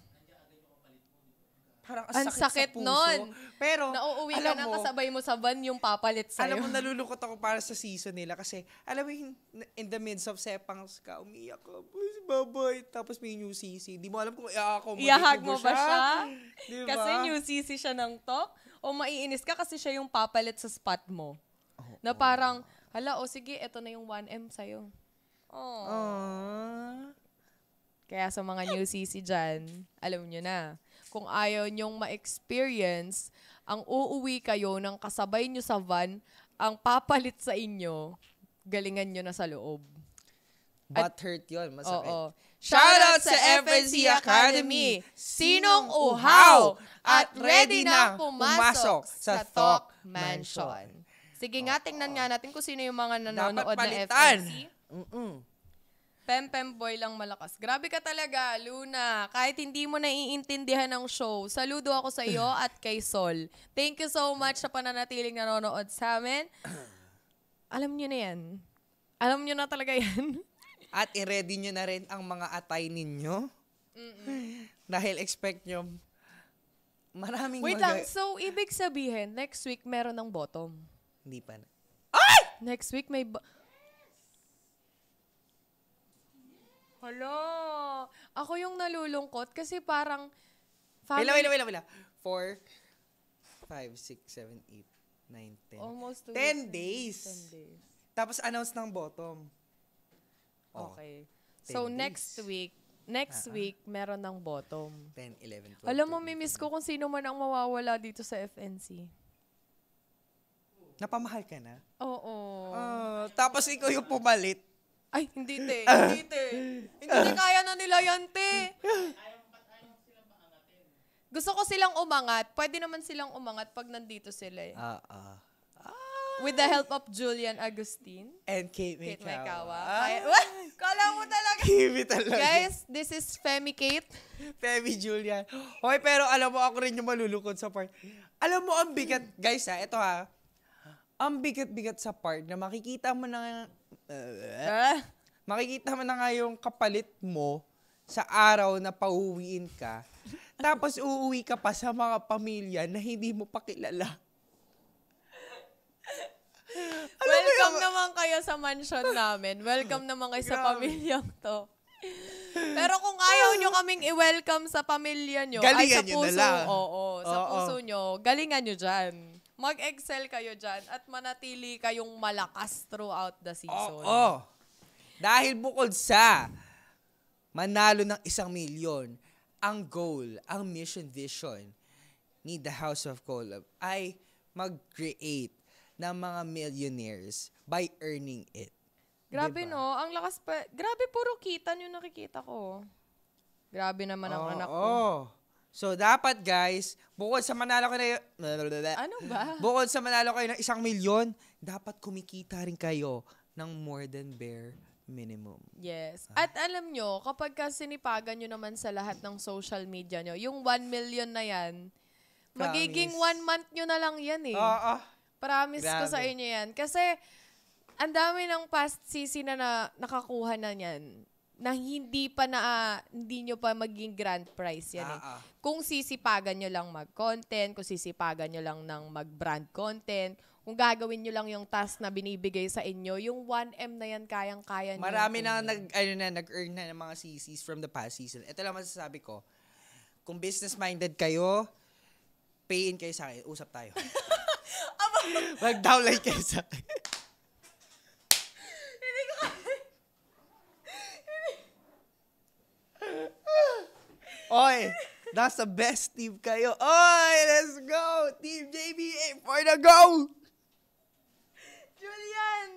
parang ang sakit, sakit sa puso. Nun. Pero, Nauuwi alam ka na, kasabay mo sa van yung papalit sa'yo. Alam mo, nalulungkot ako para sa season nila kasi, alam mo in the midst of sepangs ka, umiyak ka, please, babay. Tapos may new CC. Di mo alam kung i-accommodate Iahag mo, mo ba siya? Di ba? Kasi new CC siya ng talk. O maiinis ka kasi siya yung papalit sa spot mo. Oh, na parang, hala, o oh, sige, eto na yung 1M sa'yo. Oh. Kaya sa mga new CC dyan, alam nyo na kung ayaw nyong ma-experience, ang uuwi kayo ng kasabay niyo sa van, ang papalit sa inyo, galingan niyo na sa loob. But hurt yun, masakit. Oo. Shout out sa FNC Academy! Sinong uhaw at ready na pumasok sa Talk Mansion. Sige nga, tingnan nga natin kung sino yung mga nanonood na FNC. Mm-mm. Pem Pem Boy lang malakas. Grabe ka talaga, Luna. Kahit hindi mo naiintindihan ng show, saludo ako sa iyo at kay Sol. Thank you so much sa pananatiling nanonood sa amin. Alam niyo na yan. Alam niyo na talaga yan. at i-ready niyo na rin ang mga atay ninyo. mm Dahil expect nyo, maraming Wait mag- lang, so ibig sabihin, next week meron ng bottom. Hindi pa na. Ay! Next week may... Bo- Hello. ako yung nalulungkot kasi parang family... Wala, wala, wala, wala. Four, five, six, seven, eight, nine, ten. Almost two Ten days. Ten days. Tapos announce ng bottom. Oh, okay. So days. next week, next uh-huh. week, meron ng bottom. 10, 11, 12. Alam mo, mimiss ko kung sino man ang mawawala dito sa FNC. Napamahal ka na? Oo. Uh, tapos ikaw yung pumalit. Ay, hindi te. Hindi te. Hindi kaya na nila yan te. Gusto ko silang umangat. Pwede naman silang umangat pag nandito sila eh. Ah, ah. ah. With the help of Julian Agustin. And Kate Maikawa. Kate Maikawa. what? Kala mo talaga. Kimi talaga. Guys, this is Femi Kate. Femi Julian. Hoy, pero alam mo, ako rin yung malulukod sa part. Alam mo, ang bigat, guys ha, ito ha. Ang bigat-bigat sa part na makikita mo na eh, makikita mo na nga yung kapalit mo sa araw na pauwiin ka. tapos uuwi ka pa sa mga pamilya na hindi mo pa kilala. Ano Welcome yung... naman kayo sa mansion namin. Welcome naman kayo sa pamilyang to. Pero kung ayaw nyo kaming i-welcome sa pamilya nyo, galingan ay sa puso, na lang. Oo, oo, sa oo, puso nyo, galingan nyo dyan mag-excel kayo dyan at manatili kayong malakas throughout the season. Oo. Oh, oh. Dahil bukod sa manalo ng isang milyon, ang goal, ang mission vision ni The House of Colab ay mag-create ng mga millionaires by earning it. Grabe diba? no, ang lakas pa. Grabe puro kita 'yung nakikita ko. Grabe naman ang oh, anak ko. Oh. So dapat guys, bukod sa manalo kayo Ano ba? Bukod sa manalo kayo ng isang milyon, dapat kumikita rin kayo ng more than bare minimum. Yes. Ah. At alam nyo, kapag ka sinipagan nyo naman sa lahat ng social media nyo, yung 1 million na yan, Promise. magiging one month nyo na lang yan eh. Oo. Oh, oh. Promise Grabe. ko sa inyo yan. Kasi, ang dami ng past CC na, na nakakuha na yan na hindi pa na uh, hindi nyo pa maging grand prize yan eh. ah, eh. Ah. Kung sisipagan nyo lang mag-content, kung sisipagan nyo lang ng mag-brand content, kung gagawin nyo lang yung task na binibigay sa inyo, yung 1M na yan kayang-kaya nyo. Marami na nag ano na nag-earn na ng mga CCs from the past season. Ito lang masasabi ko. Kung business-minded kayo, pay in kayo sa akin. Usap tayo. Mag-downline kayo sa akin. Oy, that's the best team kayo. Oy, let's go! Team JB, for the go! Julian!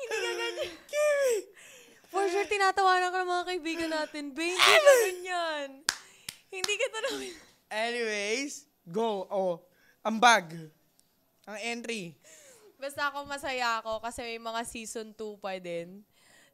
Hindi ka ganyan. Kimi! For sure, tinatawanan ko ng mga kaibigan natin. Babe, hindi ka ganyan. Hindi ka talaga. Anyways, go. Oh, ang bag. Ang entry. Basta ako masaya ako kasi may mga season 2 pa din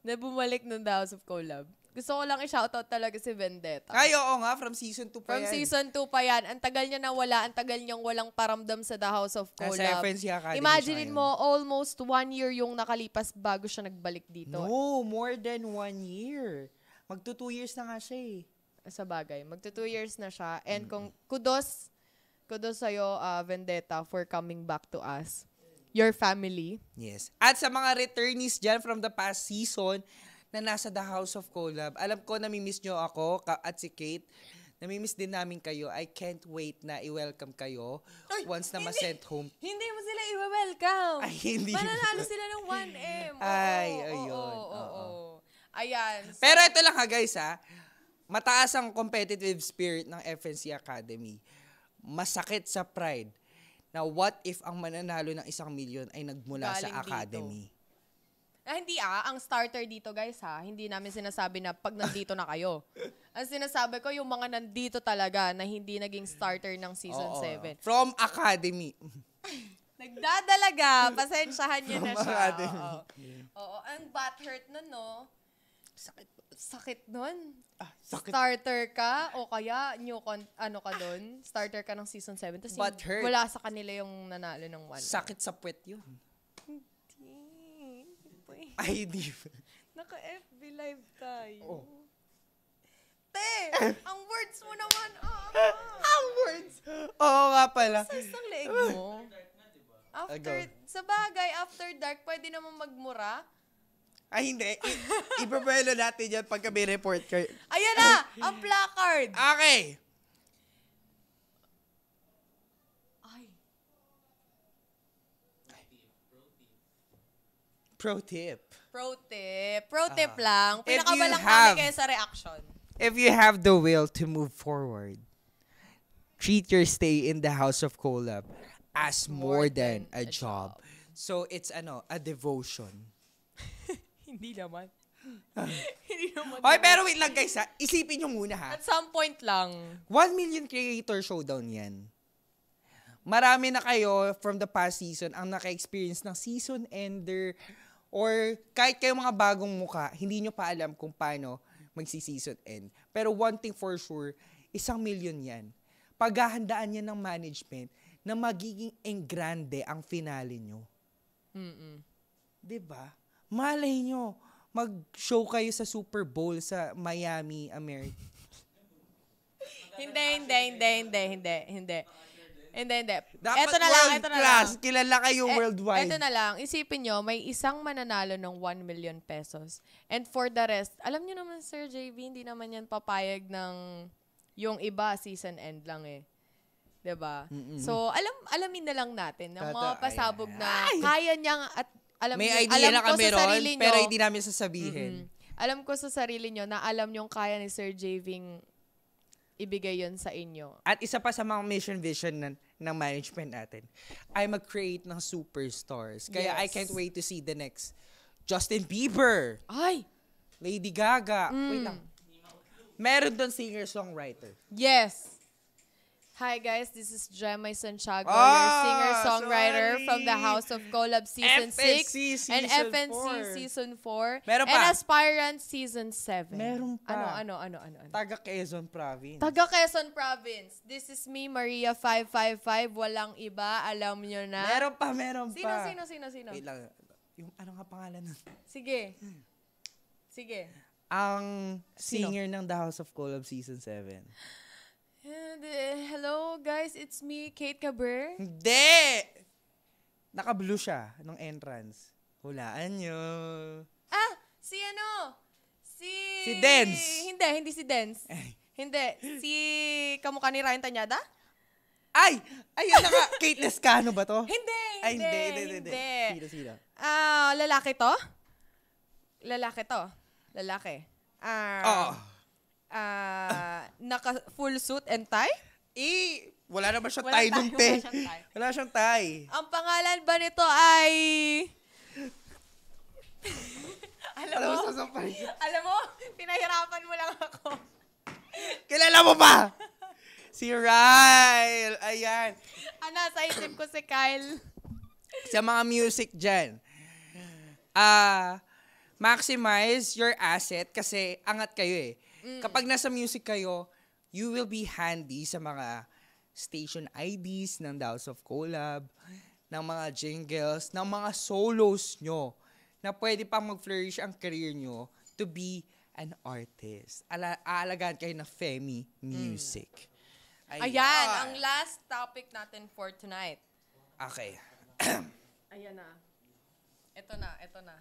na bumalik ng The House of Collab. Gusto ko lang i-shoutout talaga si Vendetta. Ay, oo nga. From season 2 pa From yan. season 2 pa yan. Ang tagal niya na wala. Ang tagal niyang walang paramdam sa The House of ah, Collab. Nasa FNC Academy Imagine mo, almost one year yung nakalipas bago siya nagbalik dito. No, more than one year. Magto two years na nga siya eh. Sa bagay. Magto two years na siya. And mm. kung kudos, kudos sa'yo, uh, Vendetta, for coming back to us your family. Yes. At sa mga returnees dyan from the past season, na nasa The House of Collab. Alam ko, nami-miss nyo ako at si Kate. Nami-miss din namin kayo. I can't wait na i-welcome kayo Ay, once na hindi, ma send home. Hindi mo sila i-welcome. Ay, hindi. Mananalo sila ng 1M. Oo, Ay, ayun. Oo, oo, oo. oo. Ayan. So, Pero ito lang ha, guys ha. Mataas ang competitive spirit ng FNC Academy. Masakit sa pride na what if ang mananalo ng isang milyon ay nagmula sa academy. Dito. Ah, hindi ah, ang starter dito guys ha, hindi namin sinasabi na pag nandito na kayo. ang sinasabi ko yung mga nandito talaga na hindi naging starter ng season 7. From Academy. Nagdadalaga, pasensyahan niyo na siya. Academy. Oo, oo. oo, ang butthurt nun no. Sakit. Sakit nun. Ah, sakit. Starter ka o kaya new con- ano ka doon, starter ka ng season 7 tapos Butthurt. wala sa kanila yung nanalo ng one. Sakit sa puwet yun. Ay, di ba? Naka-FB live tayo. Oh. Te! ang words mo naman! Oh, ang words! Oo nga pala. Sa isang leeg mo? After, sa bagay, after dark, pwede naman magmura. Ay, hindi. I- Ipapwelo natin yan pagka may report card. Ayan na! Ang placard! Okay. Pro tip. Pro tip. Pro ah. tip lang. Pinakabalang kami kayo sa reaction. If you have the will to move forward, treat your stay in the House of Colab as more, more than, than a, a job. job. So, it's ano, a devotion. Hindi naman. Ah. Hindi naman. pero wait lang guys ha. Isipin nyo muna ha. At some point lang. 1 million creator showdown yan. Marami na kayo from the past season ang naka-experience ng season ender Or kahit kayong mga bagong muka, hindi nyo pa alam kung paano magsi-season end. Pero one thing for sure, isang million yan. Paghahandaan yan ng management na magiging engrande ang finale nyo. Mm-mm. Diba? Malay nyo, mag-show kayo sa Super Bowl sa Miami, America. hindi, hindi, hindi, hindi, hindi, hindi. Hindi, hindi. Dapat eto na lang, world eto na class. Lang. Kilala kayo e- eh, worldwide. Eto na lang. Isipin nyo, may isang mananalo ng 1 million pesos. And for the rest, alam nyo naman, Sir JV, hindi naman yan papayag ng yung iba season end lang eh. 'Di ba? mm So, alam alamin na lang natin ng mga pasabog ay, na kaya niyang at alam May niyo, idea alam na kami ron, pero hindi namin sasabihin. Mm-hmm. Alam ko sa sarili nyo na alam yung kaya ni Sir Javing ibigay yon sa inyo. At isa pa sa mga mission vision ng, ng management natin ay mag-create ng superstars. Kaya yes. I can't wait to see the next Justin Bieber. Ay! Lady Gaga. Mm. Wait lang. Meron doon singer-songwriter. Yes. Hi guys, this is Gemma Santiago, ah, your singer-songwriter sorry. from the House of Collab Season 6 and FNC 4. Season 4 Meron pa. and Aspirant Season 7. Meron pa. Ano, ano, ano, ano? ano? Taga Quezon Province. Taga Quezon Province. This is me, Maria 555. Walang iba, alam nyo na. Meron pa, meron sino, pa. Sino, sino, sino, sino? Wait lang. Yung ano nga pangalan nun? Sige. Sige. Ang singer sino? ng The House of Collab Season 7. And, uh, hello guys, it's me, Kate Cabrera. Hindi! Naka-blue siya nung entrance. Hulaan nyo. Ah, si ano? Si... Si Dance. Hindi, hindi si Dance. Hindi, si kamukha ni Ryan Tanyada? Ay! Ayun naka Kate Lescano ba to? hindi, hindi, Ay, hindi, hindi, hindi. Sino, sino? Ah, lalaki to? Lalaki to. Lalaki. Ah. Uh, oh. Ah. Uh, naka full suit and tie? Eh, wala naman siyang tie dun, te. Wala siyang tie. Ang pangalan ba nito ay... alam mo, alam mo, alam mo, pinahirapan mo lang ako. Kilala mo pa? Si Ryle. Ayan. Ano, sa isip ko si Kyle. sa mga music dyan. Ah... Uh, maximize your asset kasi angat kayo eh. Mm. Kapag nasa music kayo, you will be handy sa mga station IDs ng Douse of Collab, ng mga jingles, ng mga solos nyo na pwede pa mag-flourish ang career nyo to be an artist. Ala- aalagaan kayo ng Femi Music. Mm. Ayan. Ayan, ang last topic natin for tonight. Okay. Ayan na. Ito na, ito na.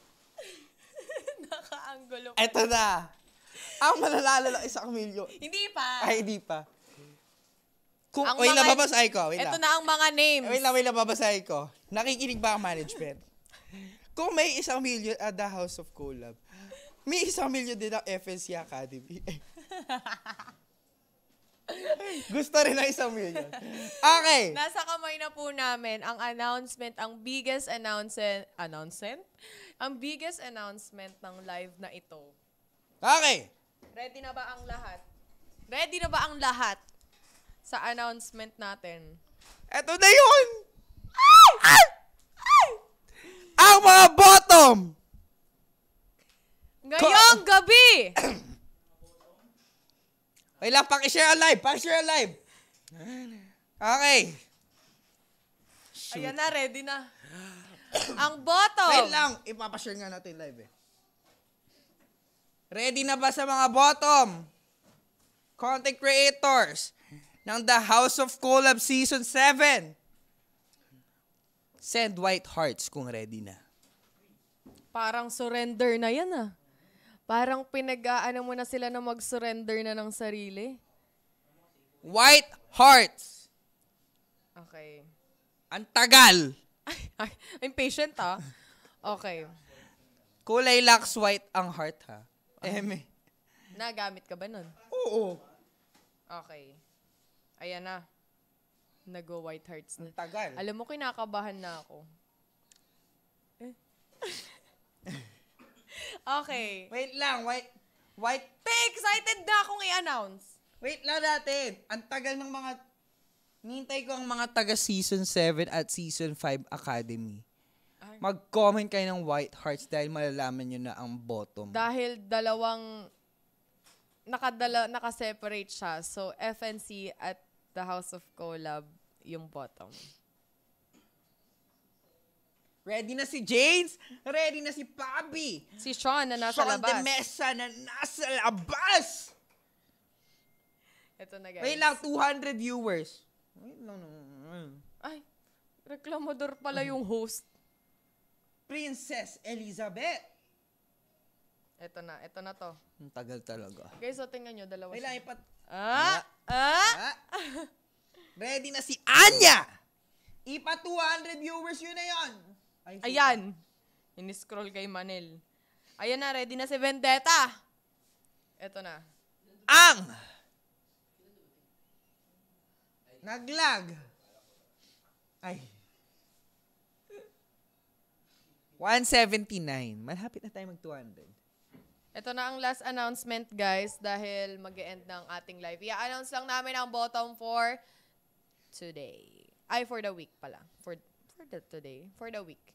Nakaanggulo. Ito na. Ang malalala lang isang milyo. Hindi pa. Ay, hindi pa. Kung, ang wait mga, lang, ko. Wait ito lang. na ang mga names. Wait lang, wait lang, ko. Nakikinig ba ang management? Kung may isang milyon at the House of Collab, may isang milyon din ang FSC Academy. Gusto rin ng isang milyon. Okay. Nasa kamay na po namin ang announcement, ang biggest announcement, announcement? Ang biggest announcement ng live na ito. Okay. Ready na ba ang lahat? Ready na ba ang lahat sa announcement natin? Eto na yun! Ay! Ay! Ay! Ang mga bottom! Ngayong Ko- gabi! Wait lang, pakishare alive! Pakishare live! Okay. Shoot. Ayan na, ready na. ang bottom! Wait lang, ipapashare nga natin live eh. Ready na ba sa mga bottom? Content creators ng The House of Collab Season 7. Send white hearts kung ready na. Parang surrender na yan ah. Parang pinag-aano mo na sila na mag-surrender na ng sarili. White hearts. Okay. Ang tagal. I'm patient ah. Okay. Kulay lax white ang heart ha. Eme. Eh, Nagamit ka ba nun? Oo. Okay. Ayan na. Nag-go white hearts na. tagal. Alam mo, kinakabahan na ako. Eh. okay. Wait lang, white. White. Te, excited na akong i-announce. Wait lang natin. Ang tagal ng mga... Nintay ko ang mga taga season 7 at season 5 Academy. Mag-comment kayo ng white hearts dahil malalaman nyo na ang bottom. Dahil dalawang nakadala, nakaseparate siya. So, FNC at the House of Collab yung bottom. Ready na si James, ready na si Pabi. Si Sean na nasa Sean labas. Sean de Mesa na nasa labas. Ito na guys. Wait lang, 200 viewers. Wait lang. Ay, reklamador pala yung host. Princess Elizabeth. Ito na, ito na to. Ang tagal talaga. Guys, so tingnan nyo, dalawa Wait lang, siya. ipat... Ah! Ah! ah. ah. Ready na si Anya! Ipa 200 viewers yun na yun. Ay, Ayan. Ini-scroll kay Manel. Ayan na, ready na si Vendetta. Ito na. Ang! Naglag! Ay. 179. Malapit na tayo mag-200. Ito na ang last announcement, guys, dahil mag -e end ng ating live. I-announce lang namin ang bottom for today. Ay, for the week pala. For, for the today. For the week.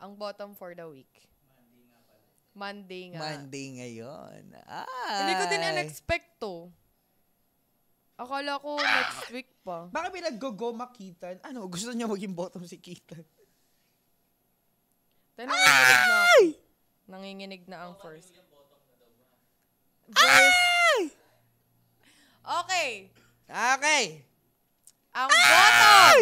Ang bottom for the week. Monday nga pala. Monday nga. Monday ngayon. Ay. Hindi ko din unexpect to. Akala ko next week pa. Bakit pinag-go-go Ano, gusto niya maging bottom si Kitan? Then, na, Ay! nanginginig na ang first. Ay! okay. Okay. Ang Ay! bottom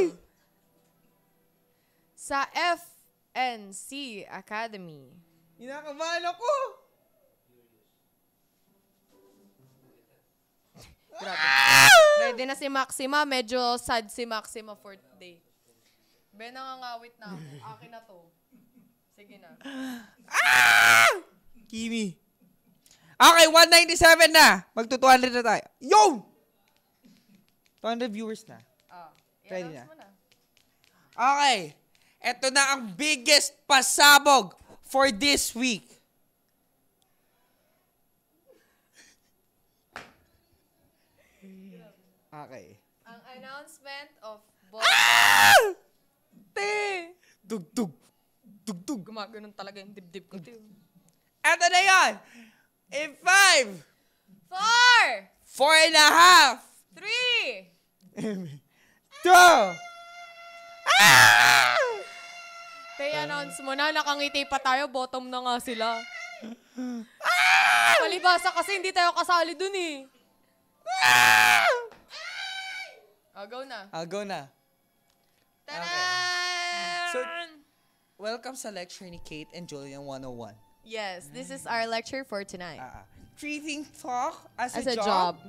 sa FNC Academy. Inakabahan ako! Grabe. Ready na si Maxima. Medyo sad si Maxima for day. Ben, nangangawit na ako. Akin na to. Sige na. Ah! Kimi. Okay, 197 na. Magto 200 na tayo. Yo! 200 viewers na. Oh, Ready na. na. Okay. Ito na ang biggest pasabog for this week. Okay. Ang announcement of Boss. Ah! Te! Dugdug dug-dug. Gumaganon talaga yung dibdib ko. Eto na yun! In five! Four! Four and a half! Three! two! Ah! Tay, announce mo na. Nakangiti pa tayo. Bottom na nga sila. Ah! Palibasa kasi hindi tayo kasali dun eh. Ah! Oh, go na. I'll ah, go na. Taran! So, Welcome sa lecture ni Kate and Julian 101. Yes, this is our lecture for tonight. Ah, ah. treating talk as, as a, job.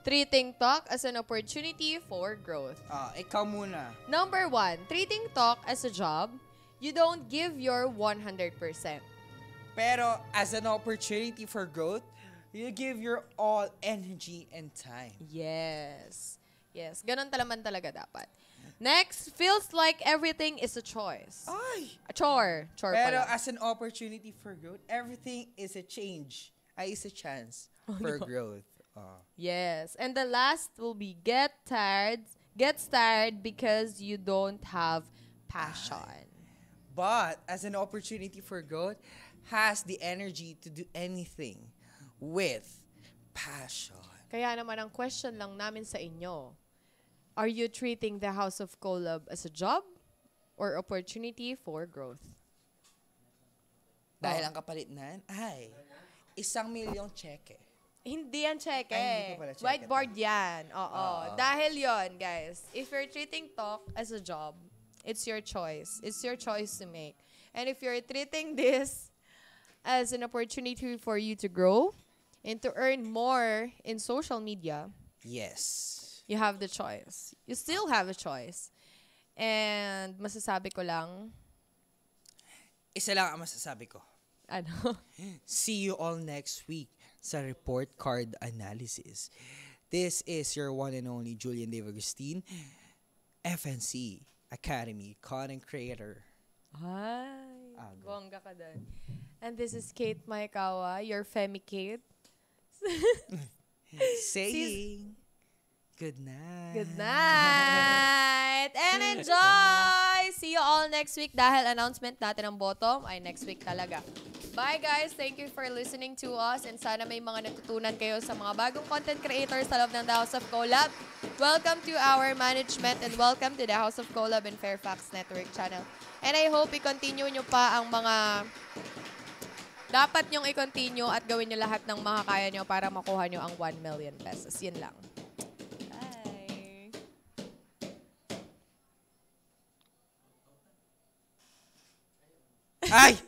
Treating talk as an opportunity for growth. Uh, ikaw muna. Number one, treating talk as a job, you don't give your 100%. Pero as an opportunity for growth, you give your all energy and time. Yes. Yes. Ganon talaman talaga dapat. Next, feels like everything is a choice. Ay! A chore. Chore Pero pala. as an opportunity for growth, everything is a change. Ay, is a chance oh, for growth. Uh. Yes. And the last will be get tired. Get tired because you don't have passion. But as an opportunity for growth, has the energy to do anything with passion. Kaya naman ang question lang namin sa inyo, Are you treating the House of Colab as a job or opportunity for growth? Dahil ang kapalit na, ay, isang milyong cheque. Hindi yan cheque. Ay, hindi pa pala cheque Whiteboard yan. Oo. Oo. Dahil yon guys. If you're treating talk as a job, it's your choice. It's your choice to make. And if you're treating this as an opportunity for you to grow and to earn more in social media, Yes. You have the choice. You still have a choice. And masasabi ko lang... Isa lang ang masasabi ko. Ano? See you all next week sa report card analysis. This is your one and only Julian Dave Agustin, FNC Academy Content Creator. Hi! Aga. Bongga ka dun. And this is Kate Maekawa, your Femi Kate. Saying... Good night. Good night. And enjoy. See you all next week dahil announcement natin ng bottom ay next week talaga. Bye guys. Thank you for listening to us and sana may mga natutunan kayo sa mga bagong content creators sa loob ng The House of Colab. Welcome to our management and welcome to The House of Colab and Fairfax Network channel. And I hope i-continue nyo pa ang mga dapat nyong i-continue at gawin nyo lahat ng makakaya nyo para makuha nyo ang 1 million pesos. Yan lang. Ai!